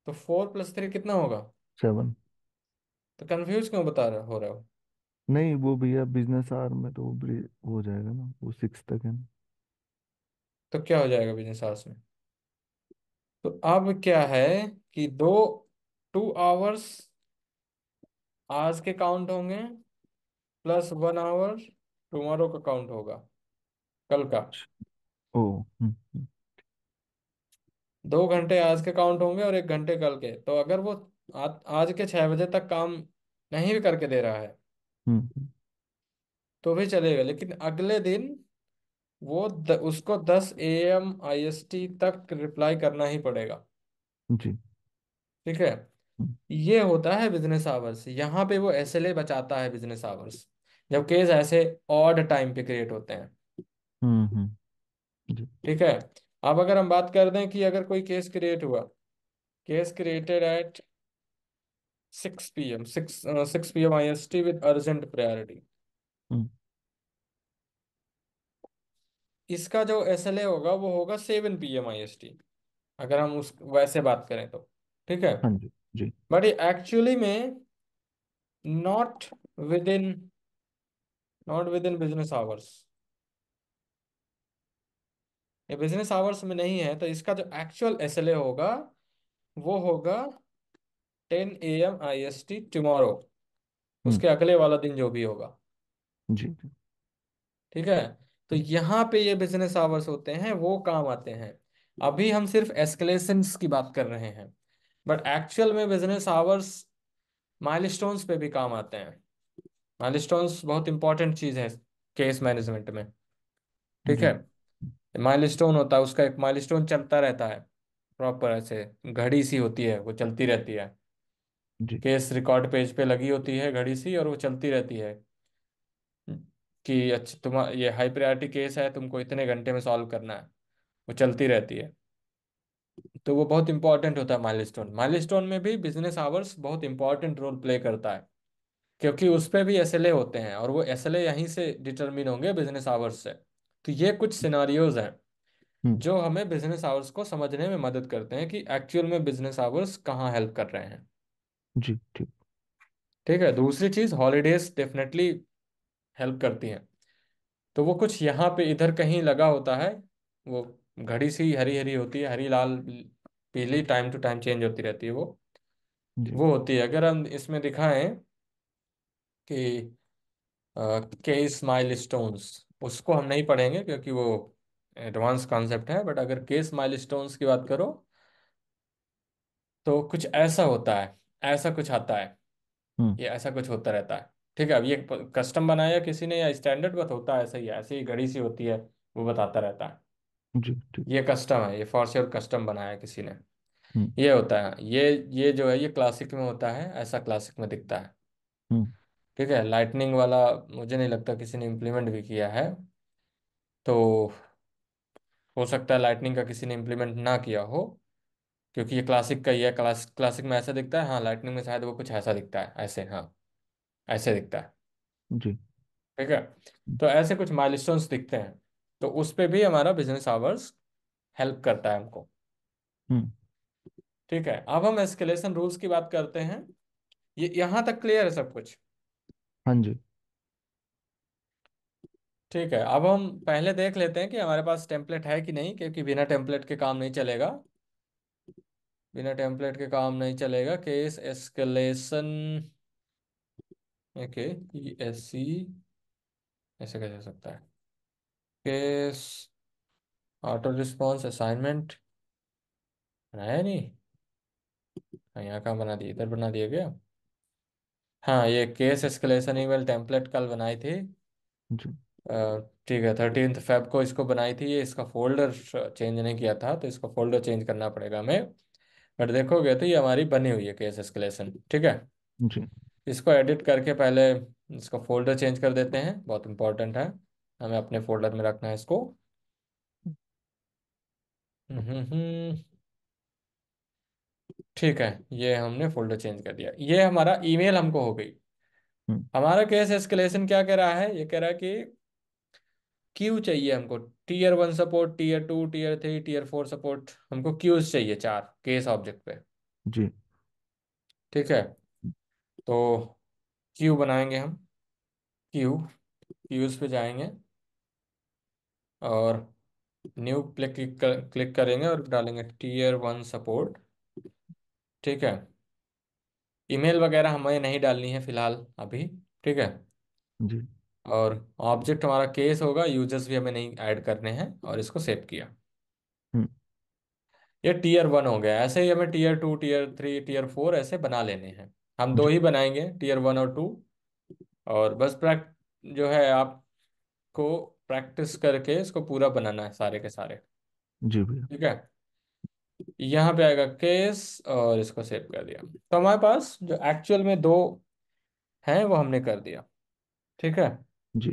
तो फोर प्लस थ्री कितना होगा सेवन तो कंफ्यूज क्यों बता रहे हो रहे हो नहीं वो भैया बिजनेस आवर में तो वो हो जाएगा ना वो सिक्स तक है ना तो क्या हो जाएगा बिजनेस आवर्स में तो अब क्या है कि दो टू आवर्स आज के काउंट होंगे प्लस वन आवर टुमारो का काउंट होगा कल का अच्छा। ओ हम्म, हम्म। दो घंटे आज के काउंट होंगे और एक घंटे कल के तो अगर वो आज आज के छह बजे तक काम नहीं भी करके दे रहा है हम्म तो भी चलेगा लेकिन अगले दिन वो द, उसको दस A M I S T तक रिप्लाई करना ही पड़ेगा जी ठीक है हम्म। ये होता है बिजनेस आवर्स यहाँ पे वो ए बचाता है बिजनेस आवर्स जब केस ऐसे ऑड टाइम पे क्रिएट होते हैं हम्म, हम्म। ठीक है अब अगर हम बात कर दें कि अगर कोई केस क्रिएट हुआ case created at 6 p.m. 6 uh, 6 p.m. IST with urgent priority. Hmm. इसका जो एस एल ए होगा वो होगा seven P M I S T अगर हम उस वैसे बात करें तो ठीक है हाँ जी जी बट एक्चुअली में not within not within business hours ये बिजनेस आवर्स में नहीं है तो इसका जो एक्चुअल एस एल ए होगा वो होगा ten A M I S T tomorrow हम्म। उसके अगले वाला दिन जो भी होगा जी ठीक है तो यहाँ पे ये बिजनेस आवर्स होते हैं वो काम आते हैं अभी हम सिर्फ एस्केलेशन की बात कर रहे हैं बट एक्चुअल में बिजनेस आवर्स माइल पे भी काम आते हैं माइल बहुत इंपॉर्टेंट चीज है केस मैनेजमेंट में ठीक है माइल होता है उसका एक माइल चलता रहता है प्रॉपर ऐसे घड़ी सी होती है वो चलती रहती है जी केस रिकॉर्ड पेज पे लगी होती है घड़ी सी और वो चलती रहती है हम्म, कि अच्छा तुम ये हाई प्रायोरिटी केस है तुमको इतने घंटे में सॉल्व करना है वो चलती रहती है तो वो बहुत इंपॉर्टेंट होता है माइल स्टोन माइल स्टोन में भी बिजनेस आवर्स बहुत इंपॉर्टेंट रोल प्ले करता है क्योंकि उस पर भी एस होते हैं और वो एस यहीं से डिटरमिन होंगे बिजनेस आवर्स से तो ये कुछ सिनारियोज हैं हम्म। जो हमें बिजनेस आवर्स को समझने में मदद करते हैं कि एक्चुअल में बिजनेस आवर्स कहाँ हेल्प कर रहे हैं जी ठीक ठीक है दूसरी चीज हॉलीडेज डेफिनेटली हेल्प करती हैं तो वो कुछ यहाँ पे इधर कहीं लगा होता है वो घड़ी सी हरी हरी होती है हरी लाल पीली टाइम टू टाइम चेंज होती रहती है वो वो होती है अगर हम इसमें दिखाएं कि के स्माइल स्टोन्स उसको हम नहीं पढ़ेंगे क्योंकि वो एडवांस कॉन्सेप्ट है बट अगर के स्माइल स्टोन्स की बात करो तो कुछ ऐसा होता है ऐसा कुछ आता है हम्म। ये ऐसा कुछ होता रहता है ठीक है अब ये कस्टम बनाया किसी ने या स्टैंडर्ड बस होता है ऐसा ही ऐसे ही घड़ी सी होती है वो बताता रहता है जी ठीक ये कस्टम है ये फॉर श्योर कस्टम बनाया किसी ने हम्म। ये होता है ये ये जो है ये क्लासिक में होता है ऐसा क्लासिक में दिखता है हम्म। ठीक है लाइटनिंग वाला मुझे नहीं लगता किसी ने इम्प्लीमेंट भी किया है तो हो सकता है लाइटनिंग का किसी ने इम्प्लीमेंट ना किया हो क्योंकि ये क्लासिक का ही है क्लास क्लासिक में ऐसा दिखता है हाँ लाइटनिंग में शायद वो कुछ ऐसा दिखता है ऐसे हाँ ऐसे दिखता है जी ठीक है तो ऐसे कुछ माइल दिखते हैं तो उस पर भी हमारा बिजनेस आवर्स हेल्प करता है हमको हम्म। ठीक है अब हम एस्केलेशन रूल्स की बात करते हैं ये यहां तक क्लियर है सब कुछ हाँ जी ठीक है अब हम पहले देख लेते हैं कि हमारे पास टेम्पलेट है कि नहीं क्योंकि बिना टेम्पलेट के काम नहीं चलेगा बिना टेम्पलेट के काम नहीं चलेगा case escalation okay E S C ऐसे कहा जा सकता है केस ऑटो रिस्पॉन्स असाइनमेंट बनाया नहीं हाँ, यहाँ कहाँ बना दिया इधर बना दिया गया हाँ ये केस एस्केलेशन ईमेल टेम्पलेट कल बनाई थी ठीक है थर्टीन फेब को इसको बनाई थी ये इसका फोल्डर चेंज नहीं किया था तो इसका फोल्डर चेंज करना पड़ेगा हमें बट देखोगे तो ये हमारी बनी हुई है केस एस्केलेशन ठीक है जी इसको एडिट करके पहले इसको फोल्डर चेंज कर देते हैं बहुत इंपॉर्टेंट है हमें अपने फोल्डर में रखना है इसको ठीक है ये हमने फोल्डर चेंज कर दिया ये हमारा ईमेल हमको हो गई हम्म। हमारा केस एस्केलेशन क्या कह रहा है ये कह रहा है कि क्यू चाहिए हमको tier one support tier two tier three tier four support हमको क्यूज चाहिए चार केस ऑब्जेक्ट पे जी ठीक है तो क्यू बनाएंगे हम क्यू क्यूज पे जाएंगे और न्यू क्लिक क्लिक करेंगे और डालेंगे टीयर वन सपोर्ट ठीक है ईमेल वगैरह हमें नहीं डालनी है फिलहाल अभी ठीक है जी और ऑब्जेक्ट हमारा केस होगा यूजर्स भी हमें नहीं ऐड करने हैं और इसको सेव किया हम्म। ये टीयर वन हो गया ऐसे ही हमें tier two tier three tier four ऐसे बना लेने हैं हम दो ही बनाएंगे टीयर वन और टू और बस प्रैक्ट जो है आपको प्रैक्टिस करके इसको पूरा बनाना है सारे के सारे जी भैया ठीक है यहाँ पे आएगा केस और इसको सेव कर दिया तो हमारे पास जो एक्चुअल में दो हैं वो हमने कर दिया ठीक है जी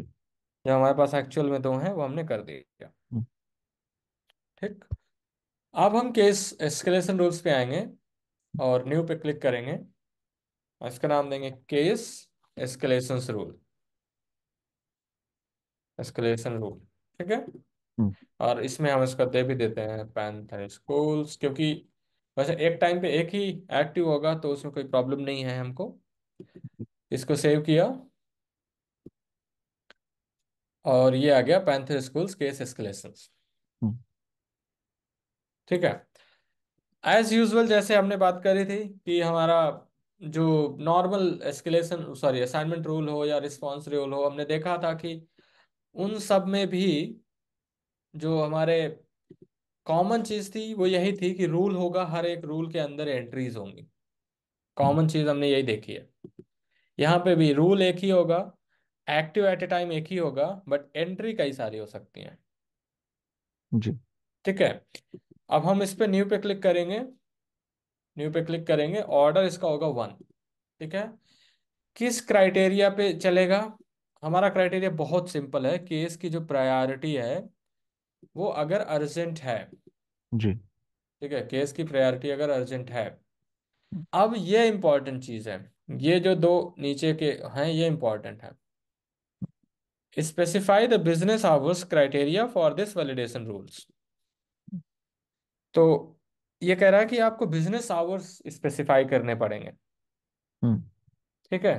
जो हमारे पास एक्चुअल में दो हैं वो हमने कर दिया हम्म। ठीक अब हम केस एस्केलेशन रूल्स पे आएंगे और न्यू पे क्लिक करेंगे इसका नाम देंगे case escalation rule escalation rule ठीक है हम्म। और इसमें हम इसका दे भी देते हैं पैंथर स्कूल्स क्योंकि वैसे एक टाइम पे एक ही एक्टिव होगा तो उसमें कोई प्रॉब्लम नहीं है हमको इसको सेव किया और ये आ गया पैंथर स्कूल्स केस एस्केलेशंस ठीक है एज यूजल जैसे हमने बात करी थी कि हमारा जो normal escalation sorry assignment rule हो या रिस्पॉन्स रूल हो हमने देखा था कि उन सब में भी जो हमारे कॉमन चीज थी वो यही थी कि रूल होगा हर एक रूल के अंदर एंट्रीज होंगी कॉमन हम्म। चीज हमने यही देखी है यहाँ पे भी रूल एक ही होगा एक्टिव एट ए टाइम एक ही होगा बट एंट्री कई सारी हो सकती हैं जी ठीक है अब हम इस पे न्यू पे क्लिक करेंगे न्यू पे क्लिक करेंगे ऑर्डर इसका होगा वन ठीक है किस क्राइटेरिया पे चलेगा हमारा क्राइटेरिया बहुत सिंपल है केस की जो प्रायोरिटी है वो अगर अर्जेंट है जी ठीक है केस की प्रायोरिटी अगर अर्जेंट है अब ये इंपॉर्टेंट चीज है ये जो दो नीचे के हैं ये इंपॉर्टेंट है specify the business hours criteria for this validation rules तो ये कह रहा है कि आपको बिजनेस आवर्स स्पेसिफाई करने पड़ेंगे हम्म। ठीक है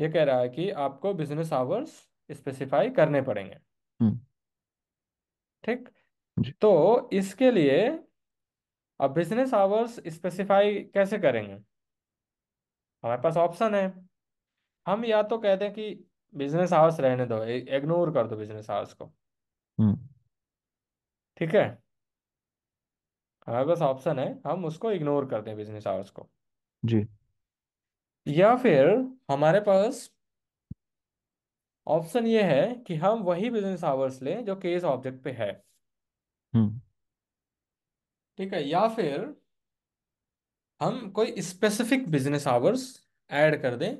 ये कह रहा है कि आपको बिजनेस आवर्स स्पेसिफाई करने पड़ेंगे हम्म। ठीक तो इसके लिए अब बिजनेस आवर्स स्पेसिफाई कैसे करेंगे हमारे पास ऑप्शन है हम या तो कहते हैं कि बिजनेस हाउस रहने दो इग्नोर कर दो बिजनेस हाउस को हम्म। ठीक है हमारे पास ऑप्शन है हम उसको इग्नोर करते हैं बिजनेस आवर्स को जी या फिर हमारे पास ऑप्शन ये है कि हम वही बिजनेस आवर्स लें जो केस ऑब्जेक्ट पे है हम्म। ठीक है या फिर हम कोई स्पेसिफिक बिजनेस आवर्स ऐड कर दें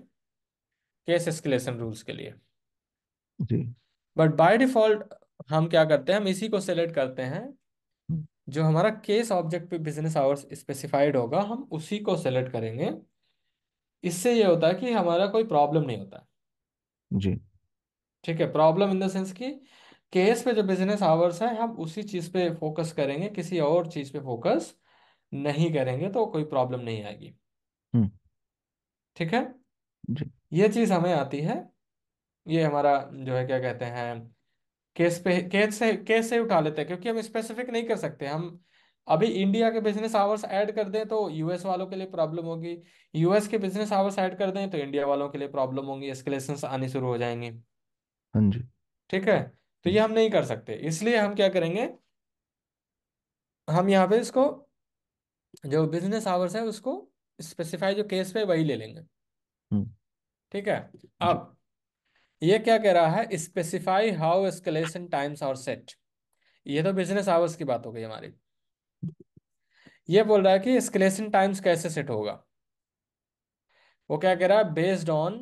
केस एस्केलेशन रूल्स के लिए बट बाय डिफॉल्ट हम क्या करते हैं हम इसी को सेलेक्ट करते हैं हम्म। जो हमारा केस ऑब्जेक्ट पे बिजनेस आवर्स स्पेसिफाइड होगा हम उसी को सेलेक्ट करेंगे इससे ये होता है कि हमारा कोई प्रॉब्लम नहीं होता जी ठीक है प्रॉब्लम इन द सेंस कि केस पे जो बिजनेस आवर्स है हम उसी चीज पे फोकस करेंगे किसी और चीज पे फोकस नहीं करेंगे तो कोई प्रॉब्लम नहीं आएगी हम्म। ठीक है ये चीज हमें आती है ये हमारा जो है क्या कहते हैं केस पे केस से केस से उठा लेते हैं क्योंकि हम स्पेसिफिक नहीं कर सकते हम अभी इंडिया के बिजनेस आवर्स ऐड कर दें तो यूएस वालों के लिए प्रॉब्लम होगी यूएस के बिजनेस आवर्स ऐड कर दें तो इंडिया वालों के लिए प्रॉब्लम होगी एस्केलेशंस आने शुरू हो जाएंगे हाँ जी ठीक है तो ये हम नहीं कर सकते इसलिए हम क्या करेंगे हम यहाँ पे इसको जो बिजनेस आवर्स है उसको स्पेसिफाई जो केस पे वही ले लेंगे हम्म। ठीक है अब ये क्या कह रहा है specify how escalation times are set ये तो बिजनेस आवर्स की बात हो गई हमारी ये बोल रहा है कि एस्केलेशन टाइम्स कैसे सेट होगा वो क्या कह रहा है बेस्ड ऑन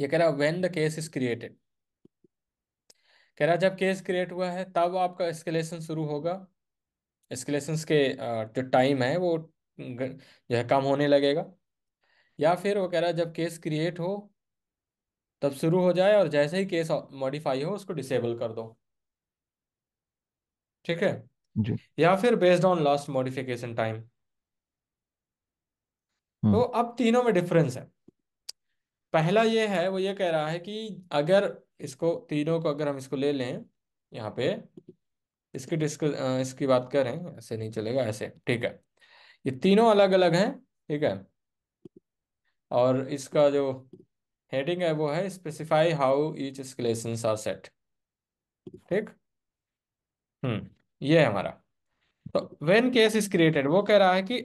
ये कह रहा है when the case is created कह रहा है जब केस क्रिएट हुआ है तब आपका एस्केलेशन शुरू होगा एस्केलेशन के जो टाइम है वो जो है कम होने लगेगा या फिर वो कह रहा है जब केस क्रिएट हो तब शुरू हो जाए और जैसे ही केस मॉडिफाई हो उसको डिसेबल कर दो ठीक है जी या फिर based on last modification time तो अब तीनों में डिफरेंस है पहला ये है वो ये कह रहा है कि अगर इसको तीनों को अगर हम इसको ले लें यहाँ पे इसकी डिस्क इसकी बात करें ऐसे नहीं चलेगा ऐसे ठीक है ये तीनों अलग अलग हैं ठीक है और इसका जो हेडिंग है वो है specify how each escalations are set ठीक हम्म ये है हमारा तो व्हेन केस इज क्रिएटेड वो कह रहा है कि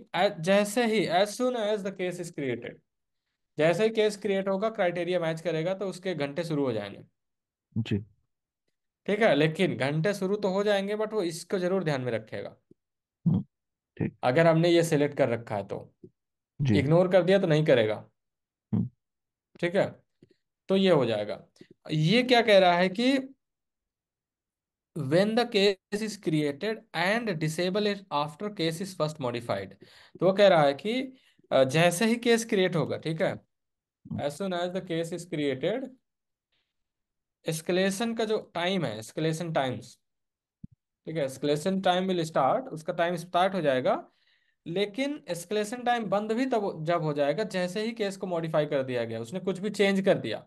जैसे ही as soon as the case is created जैसे ही केस क्रिएट होगा क्राइटेरिया मैच करेगा तो उसके घंटे शुरू हो जाएंगे जी ठीक है लेकिन घंटे शुरू तो हो जाएंगे बट वो इसको जरूर ध्यान में रखेगा हम्म, अगर हमने ये सिलेक्ट कर रखा है तो इग्नोर कर दिया तो नहीं करेगा हम्म। ठीक है तो ये हो जाएगा ये क्या कह रहा है कि when the case is created and disable it after case is first modified तो वो कह रहा है कि जैसे ही केस क्रिएट होगा ठीक है as soon as the case is created escalation का जो टाइम है एस्केलेशन टाइम्स ठीक है एस्केलेशन टाइम विल स्टार्ट उसका टाइम स्टार्ट हो जाएगा लेकिन एस्केलेशन टाइम बंद भी तब जब हो जाएगा जैसे ही केस को मॉडिफाई कर दिया गया उसने कुछ भी चेंज कर दिया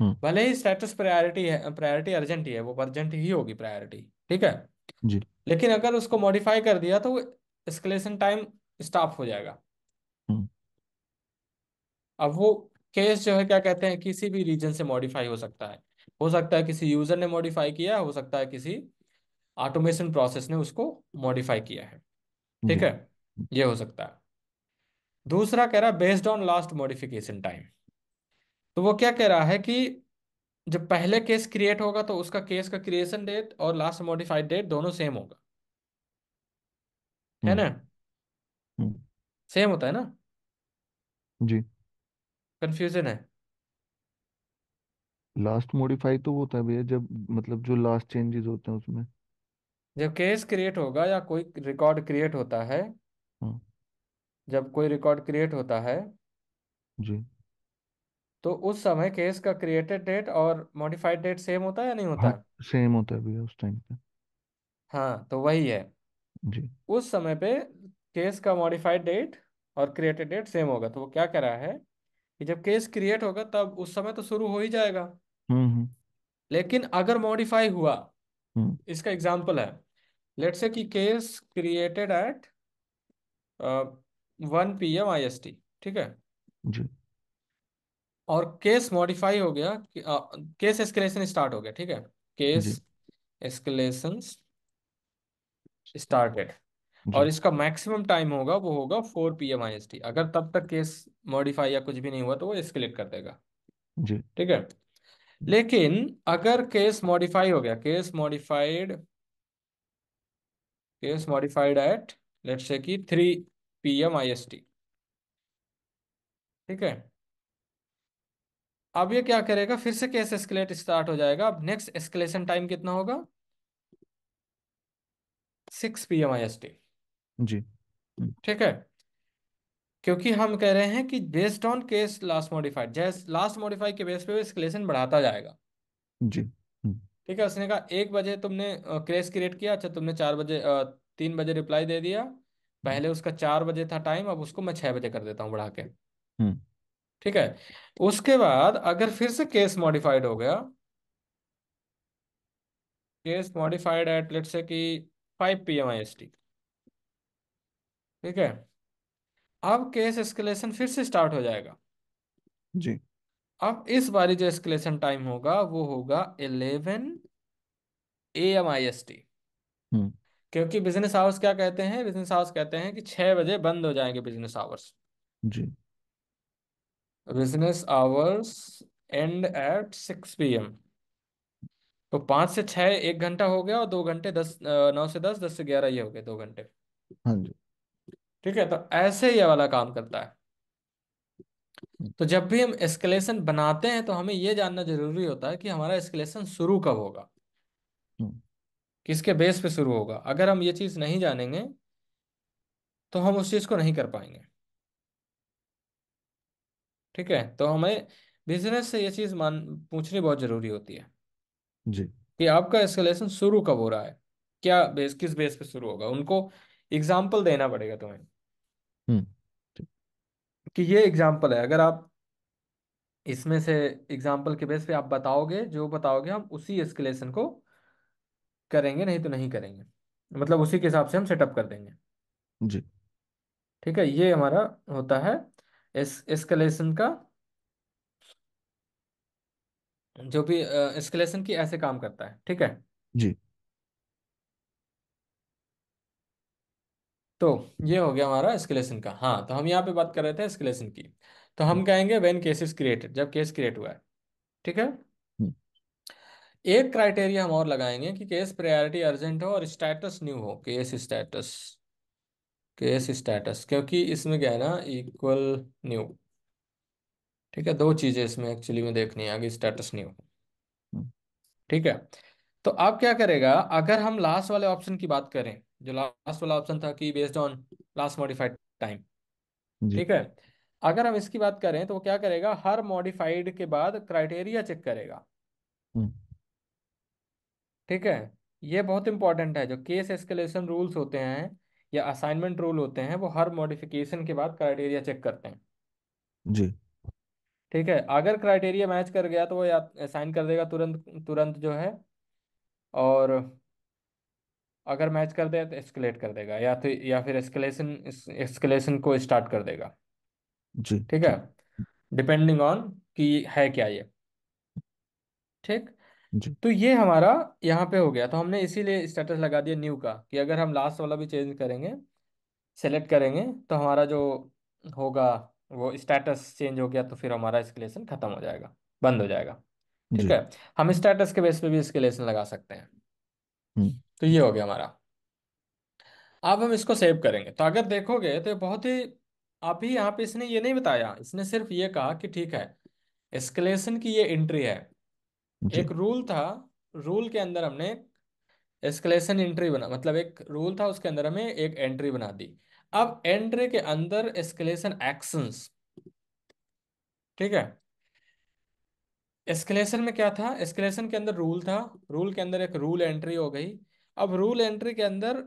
हम्म। भले ही स्टेटस प्रायोरिटी है प्रायोरिटी अर्जेंट ही है वो अर्जेंट ही होगी प्रायोरिटी ठीक है जी लेकिन अगर उसको मॉडिफाई कर दिया तो एस्केलेशन टाइम स्टॉप हो जाएगा हम्म। अब वो केस जो है क्या कहते हैं किसी भी रीजन से मॉडिफाई हो सकता है हो सकता है किसी यूजर ने मॉडिफाई किया हो सकता है किसी ऑटोमेशन प्रोसेस ने उसको मॉडिफाई किया है ठीक है ये हो सकता है दूसरा कह रहा है based on last modification time तो वो क्या कह रहा है कि जब पहले केस क्रिएट होगा तो उसका केस का क्रिएशन डेट और लास्ट मॉडिफाइड डेट दोनों सेम होगा है हम्म। ना सेम हम्म। होता है ना जी कंफ्यूजन है लास्ट मॉडिफाई तो वो होता है भैया जब मतलब जो लास्ट चेंजेस होते हैं उसमें जब केस क्रिएट होगा या कोई रिकॉर्ड क्रिएट होता है हाँ। जब कोई रिकॉर्ड क्रिएट होता है जी तो उस समय केस का क्रिएटेड डेट और मॉडिफाइड डेट सेम होता है या नहीं होता हाँ सेम होता है भैया उस टाइम पे हाँ तो वही है जी उस समय पे केस का मॉडिफाइड डेट और क्रिएटेड डेट सेम होगा तो वो क्या कह रहा है कि जब केस क्रिएट होगा तब उस समय तो शुरू हो ही जाएगा हम्म हम्म लेकिन अगर मॉडिफाई हुआ हम्म। इसका एग्जाम्पल है लेट से कि case created at one P M I S T ठीक है जी और केस मॉडिफाई हो गया केस एस्केलेशन स्टार्ट हो गया ठीक है केस एस्केलेशन स्टार्टेड और इसका मैक्सिमम टाइम होगा वो होगा four P M I S T अगर तब तक केस मॉडिफाई या कुछ भी नहीं हुआ तो वो एस्केलेट कर देगा जी ठीक है लेकिन अगर केस मॉडिफाई हो गया case modified case modified at let's से कि three P M I S T ठीक है अब ये क्या करेगा फिर से केस एस्केलेट स्टार्ट हो जाएगा अब नेक्स्ट एस्केलेशन टाइम कितना होगा six P M I S T जी ठीक है क्योंकि हम कह रहे हैं कि based on case last modified जैस लास्ट मॉडिफाइड के बेस पे एस्केलेशन बढ़ाता जाएगा जी ठीक है उसने कहा एक बजे तुमने क्रेस क्रिएट किया अच्छा तुमने चार बजे तीन बजे रिप्लाई दे दिया हम्म। पहले उसका चार बजे था टाइम अब उसको मैं छह बजे कर देता हूँ बढ़ा के हम्म। ठीक है उसके बाद अगर फिर से केस मॉडिफाइड हो गया केस मॉडिफाइड एट लेट से कि फाइव पी एम ठीक है अब केस एस्केलेशन फिर से स्टार्ट हो जाएगा जी अब इस बारी जो एस्केलेशन टाइम होगा वो होगा eleven A M I S T क्योंकि बिजनेस आवर्स क्या कहते हैं बिजनेस आवर्स कहते हैं कि छह बजे बंद हो जाएंगे बिजनेस आवर्स जी business hours end at six P M तो पांच से छह एक घंटा हो गया और दो घंटे दस नौ से दस दस से ग्यारह ये हो गए दो घंटे हाँ जी ठीक है तो ऐसे ही वाला काम करता है हम्म। तो जब भी हम एस्केलेशन बनाते हैं तो हमें यह जानना जरूरी होता है कि हमारा एस्केलेशन शुरू कब होगा किसके बेस पे शुरू होगा अगर हम ये चीज़ नहीं जानेंगे तो हम उस चीज़ को नहीं कर पाएंगे ठीक है तो हमें बिजनेस से ये चीज़ मान पूछनी बहुत ज़रूरी होती है जी कि आपका एस्केलेशन शुरू कब हो रहा है क्या बेस किस बेस पे शुरू होगा उनको एग्जाम्पल देना पड़ेगा तुम्हें हम्म, कि ये एग्जाम्पल है अगर आप इसमें से एग्जाम्पल के बेस पे आप बताओगे जो बताओगे हम उसी एस्केलेशन को करेंगे नहीं तो नहीं करेंगे मतलब उसी के हिसाब से हम सेटअप कर देंगे जी ठीक है ये हमारा होता है इस एस्केलेशन का जो भी एस्केलेशन की ऐसे काम करता है ठीक है जी तो ये हो गया हमारा एस्केलेशन का हाँ तो हम यहाँ पे बात कर रहे थे एस्केलेशन की तो हम हाँ। कहेंगे व्हेन केस इज क्रिएटेड जब केस क्रिएट हुआ है ठीक है एक क्राइटेरिया हम और लगाएंगे कि केस प्रायोरिटी अर्जेंट हो और स्टेटस न्यू हो केस स्टेटस केस स्टेटस क्योंकि इसमें क्या है ना इक्वल न्यू ठीक है दो चीजें इसमें एक्चुअली में देखनी है स्टेटस न्यू ठीक है तो अब क्या करेगा अगर हम लास्ट वाले ऑप्शन की बात करें जो लास्ट वाला ऑप्शन था कि based on last modified time ठीक है अगर हम इसकी बात करें तो वो क्या करेगा हर मॉडिफाइड के बाद क्राइटेरिया चेक करेगा हम्म। ठीक है ये बहुत इंपॉर्टेंट है जो केस एस्केलेशन रूल्स होते हैं या असाइनमेंट रूल होते हैं वो हर मॉडिफिकेशन के बाद क्राइटेरिया चेक करते हैं जी ठीक है अगर क्राइटेरिया मैच कर गया तो वो या साइन कर देगा तुरंत तुरंत जो है और अगर मैच कर दे तो एस्केलेट कर देगा या तो या फिर एस्केलेशन एस्केलेशन को स्टार्ट कर देगा जी ठीक है डिपेंडिंग ऑन कि है क्या ये ठीक जी तो ये हमारा यहाँ पे हो गया तो हमने इसीलिए स्टेटस लगा दिया न्यू का कि अगर हम लास्ट वाला भी चेंज करेंगे सेलेक्ट करेंगे तो हमारा जो होगा वो स्टेटस चेंज हो गया तो फिर हमारा स्केलेशन खत्म हो जाएगा बंद हो जाएगा ठीक जी है हम स्टेटस के बेस पे भी स्केलेशन लगा सकते हैं हम्म। तो ये हो गया हमारा अब हम इसको सेव करेंगे तो अगर देखोगे तो बहुत ही अभी यहाँ पे इसने ये नहीं बताया इसने सिर्फ ये कहा कि ठीक है एस्केलेशन की ये एंट्री है जी एक रूल था रूल के अंदर हमने एस्केलेशन एंट्री बना मतलब एक रूल था उसके अंदर हमें एक एंट्री बना दी अब एंट्री के अंदर एस्केलेशन एक्शंस ठीक है एस्केलेशन में क्या था एस्केलेशन के अंदर रूल था रूल के अंदर एक रूल एंट्री हो गई अब रूल एंट्री के अंदर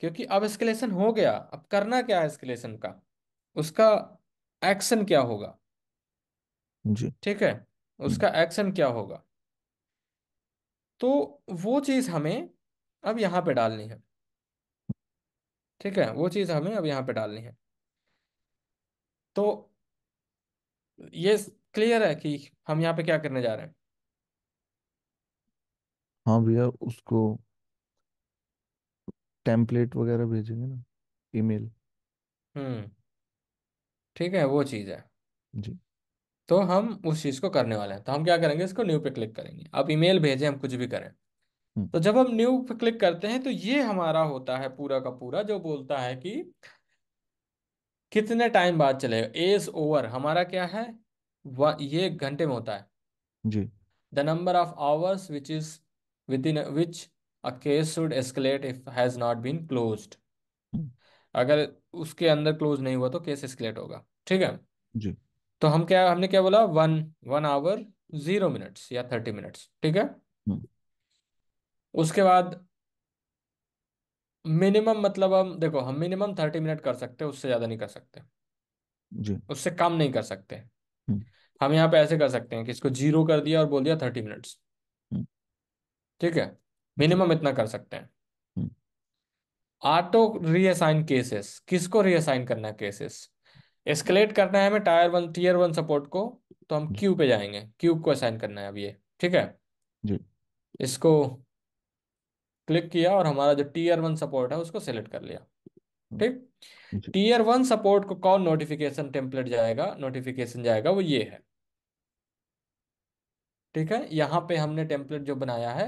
क्योंकि अब एस्केलेशन हो गया अब करना क्या है एस्केलेशन का उसका एक्शन क्या होगा जी ठीक है उसका एक्शन क्या होगा तो वो चीज़ हमें अब यहाँ पे डालनी है ठीक है वो चीज़ हमें अब यहाँ पे डालनी है तो ये क्लियर है कि हम यहाँ पे क्या करने जा रहे हैं हाँ भैया उसको टेम्पलेट वगैरह भेजेंगे ना ईमेल हम्म ठीक है वो चीज़ है जी तो हम उस चीज को करने वाले हैं तो हम क्या करेंगे इसको न्यू पे क्लिक करेंगे आप ईमेल भेजें हम कुछ भी करें हम्म। तो जब हम न्यू पे क्लिक करते हैं तो ये हमारा होता है पूरा का पूरा जो बोलता है कि कितने टाइम बाद चलेगा एज ओवर हमारा क्या है ये घंटे में होता है जी the number of hours which is within which a case should escalate if has not been close अगर उसके अंदर क्लोज नहीं हुआ तो केस एस्केलेट होगा ठीक है जी तो हम क्या हमने क्या बोला one one hour zero minutes या थर्टी मिनट्स ठीक है हम्म। उसके बाद मिनिमम मतलब हम देखो हम मिनिमम थर्टी मिनट कर सकते हैं उससे ज्यादा नहीं कर सकते जी उससे कम नहीं कर सकते हम्म। हम यहाँ पे ऐसे कर सकते हैं कि इसको जीरो कर दिया और बोल दिया थर्टी मिनट्स हम्म। ठीक है मिनिमम इतना कर सकते हैं ऑटो रीअसाइन केसेस किसको रीअसाइन करना है केसेस एस्केलेट करना है हमें tier one tier one support को तो हम क्यू पे जाएंगे क्यूब को असाइन करना है अब ये ठीक है जी इसको क्लिक किया और हमारा जो टीयर वन सपोर्ट है उसको सेलेक्ट कर लिया ठीक टीयर वन सपोर्ट को कौन नोटिफिकेशन टेम्पलेट जाएगा नोटिफिकेशन जाएगा वो ये है ठीक है यहाँ पे हमने टेम्पलेट जो बनाया है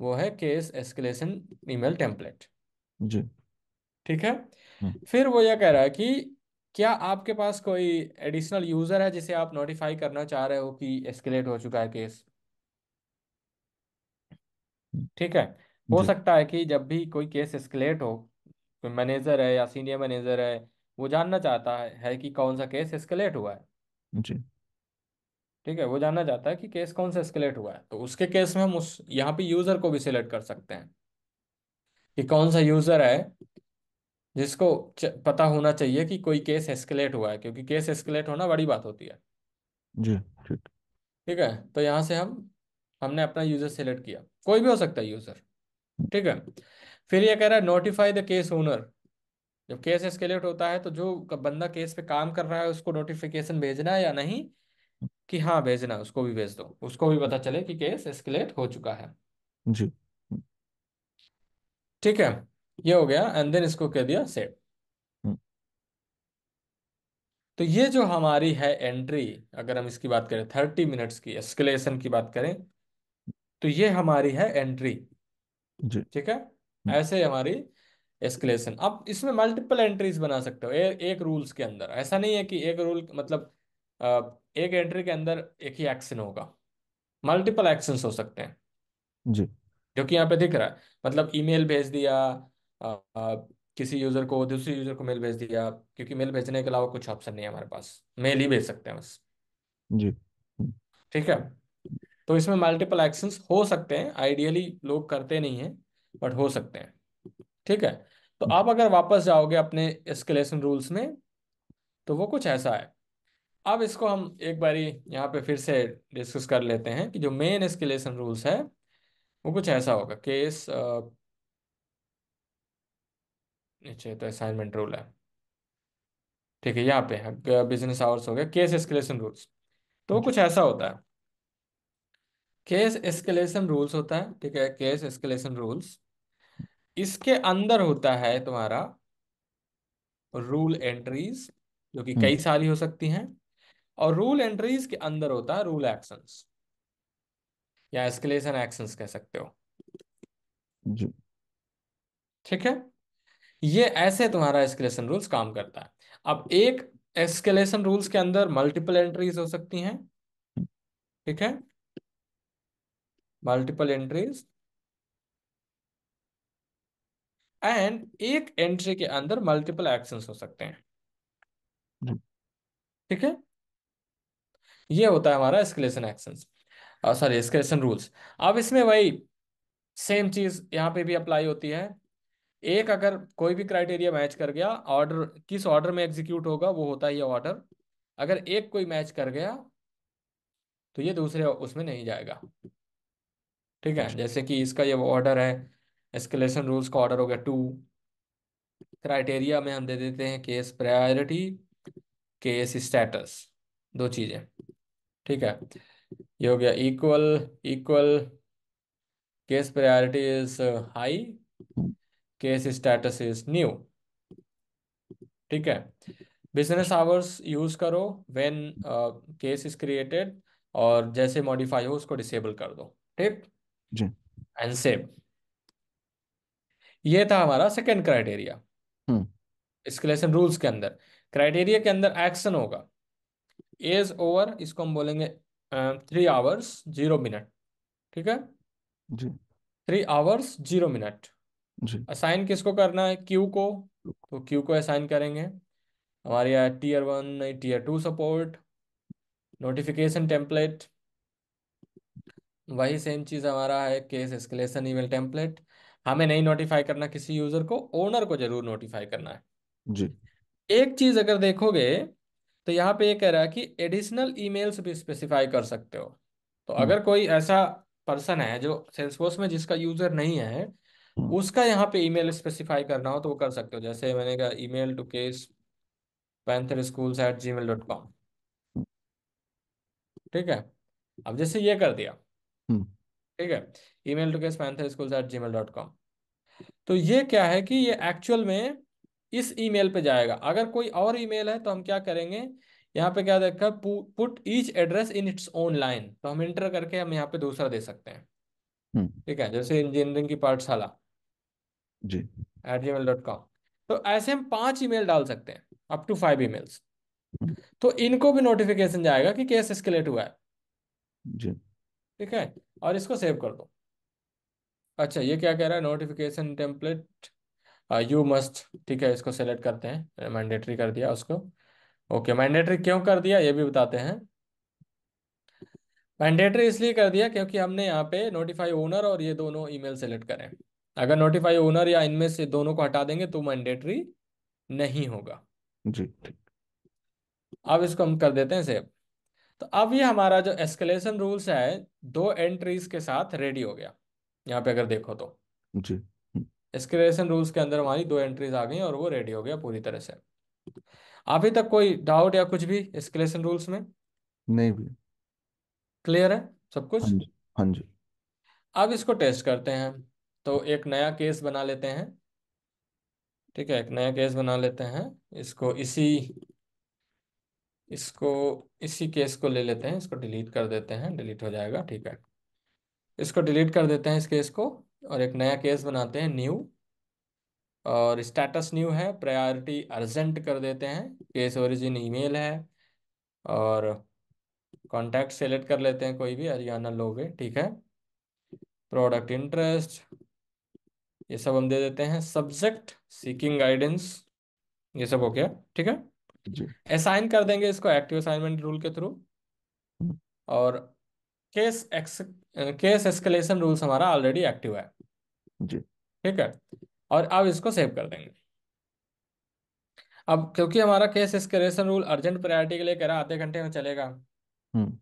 वो है केस एस्केलेशन ईमेल टेम्पलेट जी ठीक है हम्म। फिर वो यह कह रहा है कि क्या आपके पास कोई एडिशनल यूजर है जिसे आप नोटिफाई करना चाह रहे हो कि एस्केलेट हो चुका है केस ठीक है हो सकता है कि जब भी कोई केस एस्केलेट हो कोई मैनेजर है या सीनियर मैनेजर है वो जानना चाहता है, है कि कौन सा केस एस्केलेट हुआ है जी ठीक है वो जानना चाहता है कि केस कौन सा एस्केलेट हुआ है तो उसके केस में हम उस यहाँ पे यूजर को भी सिलेक्ट कर सकते हैं कि कौन सा यूजर है जिसको पता होना चाहिए कि कोई केस एस्केलेट हुआ है क्योंकि केस एस्केलेट होना बड़ी बात होती है जी ठीक ठीक है तो यहाँ से हम हमने अपना यूजर सेलेक्ट किया कोई भी हो सकता है यूजर ठीक है फिर ये कह रहा है नोटिफाई द केस ओनर जब केस एस्केलेट होता है तो जो बंदा केस पे काम कर रहा है उसको नोटिफिकेशन भेजना है या नहीं कि हाँ भेजना उसको भी भेज दो उसको भी पता चले कि केस एस्केलेट हो चुका है जी ठीक है ये हो गया एंड देन इसको कह दिया सेव हम्म। तो ये जो हमारी है एंट्री अगर हम इसकी बात करें थर्टी मिनट्स की एस्केलेशन की बात करें तो ये हमारी है एंट्री ठीक है हम्म। ऐसे हमारी एस्केलेशन अब इसमें मल्टीपल एंट्रीज बना सकते हो ए, एक रूल्स के अंदर ऐसा नहीं है कि एक रूल मतलब एक एंट्री के अंदर एक ही एक्शन होगा मल्टीपल एक्शन हो सकते हैं जी जो कि यहाँ पे दिख रहा है मतलब ईमेल भेज दिया किसी यूज़र को दूसरे यूज़र को मेल भेज दिया क्योंकि मेल भेजने के अलावा कुछ ऑप्शन नहीं है हमारे पास मेल ही भेज सकते हैं बस जी ठीक है तो इसमें मल्टीपल एक्शन हो सकते हैं आइडियली लोग करते नहीं है बट हो सकते हैं ठीक है तो आप अगर वापस जाओगे अपने एस्केलेशन रूल्स में तो वो कुछ ऐसा है अब इसको हम एक बारी यहाँ पे फिर से डिस्कस कर लेते हैं कि जो मेन एस्केलेशन रूल्स है वो कुछ ऐसा होगा केस नीचे अच्छा, तो असाइनमेंट रूल है ठीक है यहाँ पे बिजनेस आवर्स हो गया केस एस्केलेशन रूल्स तो कुछ ऐसा होता है केस एस्केलेशन रूल्स होता है ठीक है केस एस्केलेशन रूल्स इसके अंदर होता है तुम्हारा रूल एंट्रीज जो कि कई हम्म। सारी हो सकती हैं और रूल एंट्रीज के अंदर होता है रूल एक्शंस या एस्केलेशन एक्शंस कह सकते हो ठीक है ये ऐसे तुम्हारा एस्केलेशन रूल्स काम करता है अब एक एस्केलेशन रूल्स के अंदर मल्टीपल एंट्रीज हो सकती हैं ठीक है मल्टीपल एंट्रीज एंड एक एंट्री के अंदर मल्टीपल एक्शंस हो सकते हैं हम्म। ठीक है ये होता है हमारा escalation actions sorry escalation rules अब इसमें वही सेम चीज यहां पे भी अप्लाई होती है एक अगर कोई भी क्राइटेरिया मैच कर गया ऑर्डर किस ऑर्डर में एग्जीक्यूट होगा वो होता है ये ऑर्डर अगर एक कोई मैच कर गया तो ये दूसरे उसमें नहीं जाएगा ठीक है अच्छा। जैसे कि इसका ये ऑर्डर है एस्केलेशन रूल्स का ऑर्डर हो गया टू क्राइटेरिया में हम दे देते हैं केस प्रायोरिटी केस स्टेटस दो चीज़ें ठीक है ये हो गया equal equal case priority is high case status is new ठीक है बिजनेस आवर्स यूज करो व्हेन केस इज क्रिएटेड और जैसे मॉडिफाई हो उसको डिसेबल कर दो ठीक एंड सेव ये था हमारा सेकेंड क्राइटेरिया एस्केलेशन रूल्स के अंदर क्राइटेरिया के अंदर एक्शन होगा एज ओवर इसको हम बोलेंगे थ्री आवर्स जीरो मिनट ठीक है जी three hours zero minute assign किसको करना है क्यू को तो क्यू को असाइन करेंगे हमारे यहाँ टीयर वन नहीं tier two support notification template वही सेम चीज़ हमारा है केस एस्केलेशन ईमेल टेम्पलेट हमें नहीं नोटिफाई करना किसी यूजर को ओनर को जरूर नोटिफाई करना है जी एक चीज अगर देखोगे तो यहाँ पे ये कह रहा है कि एडिशनल ईमेल्स भी स्पेसिफाई कर सकते हो तो हम्म। अगर कोई ऐसा पर्सन है जो सेल्सफोर्स में जिसका यूजर नहीं है उसका यहाँ पे ईमेल स्पेसिफाई करना हो तो वो कर सकते हो जैसे मैंने कहा email to case panther schools at Gmail dot com ठीक है अब जैसे ये कर दिया हम्म। ठीक है email to case panther schools at Gmail dot com तो ये क्या है कि ये एक्चुअल में इस ईमेल पे जाएगा अगर कोई और ईमेल है तो हम क्या करेंगे यहाँ पे क्या देखा put each address in its own line तो हम इंटर करके हम यहाँ पे दूसरा दे सकते हैं हम्म। ठीक है जैसे इंजीनियरिंग की पाठशाला at Gmail dot com तो ऐसे हम पांच ईमेल डाल सकते हैं अप टू फाइव ईमेल्स तो इनको भी नोटिफिकेशन जाएगा कि केस एस्केलेट हुआ है जी ठीक है और इसको सेव कर दो अच्छा ये क्या कह रहा है नोटिफिकेशन टेम्पलेट यू मस्ट ठीक है इसको सेलेक्ट करते हैं मैंडेटरी कर दिया उसको ओके मैंडेटरी क्यों कर दिया ये भी बताते हैं मैंडेटरी इसलिए कर दिया क्योंकि हमने यहाँ पे नोटिफाई ओनर और ये दोनों ईमेल सेलेक्ट करें अगर नोटिफाई ओनर या इनमें से दोनों को हटा देंगे तो मैंडेटरी नहीं होगा जी अब इसको हम कर देते हैं सेव तो अब ये हमारा जो एस्केलेशन रूल्स है दो एंट्रीज के साथ रेडी हो गया यहाँ पे अगर देखो तो जी एस्केलेशन हम्म। रूल्स के अंदर हमारी दो एंट्रीज आ गई और वो रेडी हो गया पूरी तरह से अभी तक कोई डाउट या कुछ भी एस्केलेशन रूल्स में नहीं भी क्लियर है सब कुछ हाँ जी हाँ अब इसको टेस्ट करते हैं तो एक नया केस बना लेते हैं ठीक है एक नया केस बना लेते हैं इसको इसी इसको इसी केस को ले लेते हैं इसको डिलीट कर देते हैं डिलीट हो जाएगा ठीक है इसको डिलीट कर देते हैं इस केस को और एक नया केस बनाते हैं न्यू और स्टेटस न्यू है प्रायोरिटी अर्जेंट कर देते हैं केस ओरिजिन ईमेल है और कॉन्टैक्ट सेलेक्ट कर लेते हैं कोई भी हरियाणा लोगे ठीक है प्रोडक्ट इंटरेस्ट ये सब हम दे देते हैं सब्जेक्ट सीकिंग गाइडेंस ये सब हो गया ठीक है असाइन कर देंगे इसको एक्टिव असाइनमेंट रूल के थ्रू हम्म। और case X case escalation rules हमारा ऑलरेडी एक्टिव है जी ठीक है और अब इसको सेव कर देंगे अब क्योंकि हमारा case escalation rule urgent priority के लिए कह रहा आधे घंटे में चलेगा हम्म।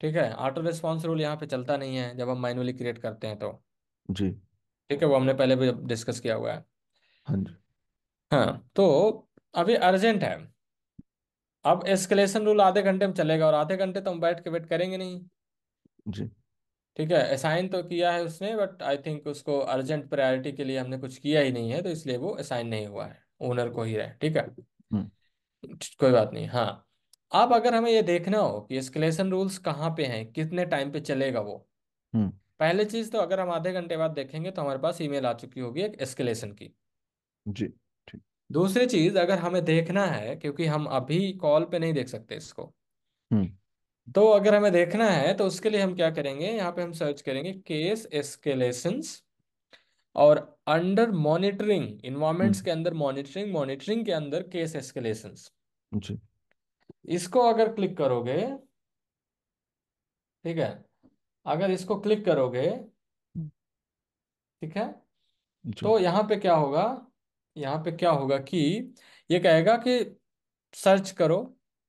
ठीक है ऑटो रिस्पॉन्स रूल यहाँ पे चलता नहीं है जब हम मैनुअली क्रिएट करते हैं तो जी ठीक है वो हमने पहले भी डिस्कस किया हुआ है हाँ जी हाँ तो अभी अर्जेंट है अब एस्केलेशन रूल आधे घंटे में चलेगा और आधे घंटे तो हम बैठ के वेट करेंगे नहीं जी ठीक है असाइन तो किया है उसने बट आई थिंक उसको अर्जेंट प्रायोरिटी के लिए हमने कुछ किया ही नहीं है तो इसलिए वो असाइन नहीं हुआ है ओनर को ही रहे ठीक है हम्म। कोई बात नहीं हाँ अब अगर हमें ये देखना हो कि एस्केलेशन रूल्स कहाँ पे हैं कितने टाइम पे चलेगा वो हम्म। पहले चीज तो अगर हम आधे घंटे बाद देखेंगे तो हमारे पास ईमेल आ चुकी होगी एक एस्केलेशन की जी ठीक दूसरी चीज अगर हमें देखना है क्योंकि हम अभी कॉल पे नहीं देख सकते इसको हम्म। तो अगर हमें देखना है तो उसके लिए हम क्या करेंगे यहाँ पे हम सर्च करेंगे केस एस्केलेशन और अंडर मॉनिटरिंग इन्वायरमेंट्स के अंदर मॉनिटरिंग मॉनिटरिंग के अंदर केस एस्केलेशन इसको अगर क्लिक करोगे ठीक है अगर इसको क्लिक करोगे हम्म। ठीक है तो यहाँ पे क्या होगा यहाँ पे क्या होगा कि ये कहेगा कि सर्च करो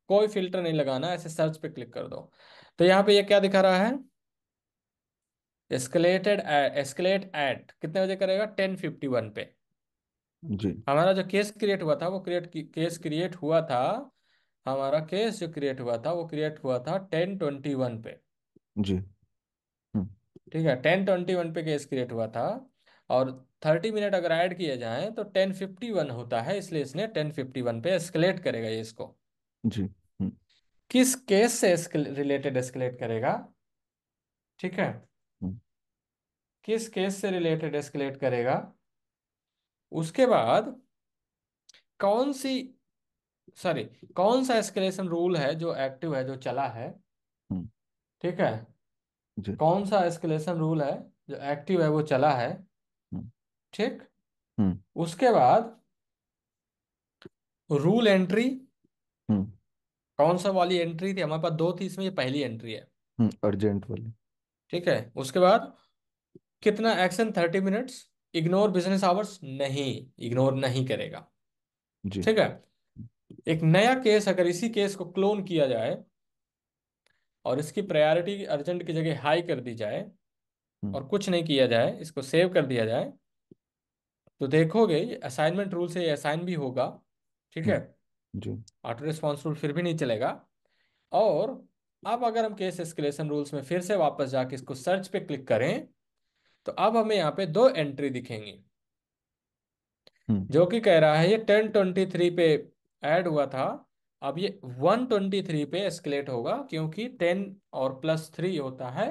कोई फिल्टर नहीं लगाना ऐसे सर्च पे क्लिक कर दो तो यहाँ पे ये क्या दिखा रहा है एस्केलेटेड एस्केलेट एट कितने बजे करेगा टेन फिफ्टी वन पे जी हमारा जो केस क्रिएट हुआ था वो क्रिएट केस क्रिएट हुआ था हमारा केस जो क्रिएट हुआ था वो क्रिएट हुआ था टेन ट्वेंटी वन पे जी ठीक है टेन ट्वेंटी वन पे केस क्रिएट हुआ था और थर्टी मिनट अगर ऐड किए जाए तो टेन फिफ्टी वन होता है इसलिए इसने टेन फिफ्टी वन पे एस्केलेट करेगा ये इसको जी हम्म। किस केस से रिलेटेड एस्केलेट करेगा ठीक है हम्म। किस केस से रिलेटेड एस्केलेट करेगा उसके बाद कौन सी सॉरी कौन सा एस्केलेशन रूल है जो एक्टिव है जो चला है हम्म। ठीक है जी कौन सा एस्केलेशन रूल है जो एक्टिव है वो चला है हम्म। ठीक हम्म। उसके बाद रूल एंट्री कौन सा वाली एंट्री थी हमारे पास दो थी इसमें ये पहली एंट्री है अर्जेंट हम्म, वाली ठीक है उसके बाद कितना action thirty minutes ignore business hours नहीं इग्नोर नहीं करेगा जी ठीक है एक नया केस अगर इसी केस को क्लोन किया जाए और इसकी प्रायोरिटी अर्जेंट की जगह हाई कर दी जाए हम्म। और कुछ नहीं किया जाए इसको सेव कर दिया जाए तो देखोगे असाइनमेंट रूल से असाइन भी होगा ठीक है ऑटो रिस्पॉन्स रूल फिर भी नहीं चलेगा और अब अगर हम केस एस्केलेशन रूल्स में फिर से वापस जाके इसको सर्च पे क्लिक करें तो अब हमें यहाँ पे दो एंट्री दिखेंगी हम्म। जो कि कह रहा है ये टेन ट्वेंटी थ्री पे ऐड हुआ था अब ये 123 पे एस्केलेट होगा क्योंकि 10 और प्लस थ्री होता है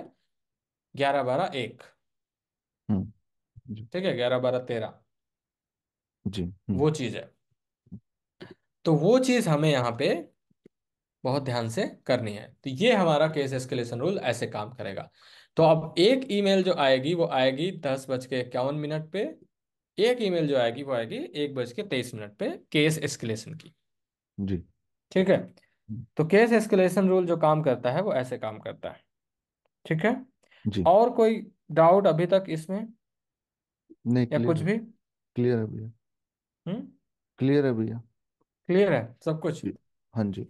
ग्यारह बारह एक हम्म, ठीक है ग्यारह बारह तेरह जी हम्म। वो चीज है तो वो चीज हमें यहाँ पे बहुत ध्यान से करनी है तो ये हमारा केस एस्केलेशन रूल ऐसे काम करेगा तो अब एक ईमेल जो आएगी वो आएगी दस बज के इक्यावन मिनट पे एक ईमेल जो आएगी वो आएगी एक बज के तेईस मिनट पे केस एस्केलेशन की जी ठीक है तो केस एस्केलेशन रूल जो काम करता है वो ऐसे काम करता है ठीक है जी और कोई डाउट अभी तक इसमें नहीं या कुछ भी क्लियर है भैया क्लियर है भैया क्लियर है सब कुछ जी हाँ जी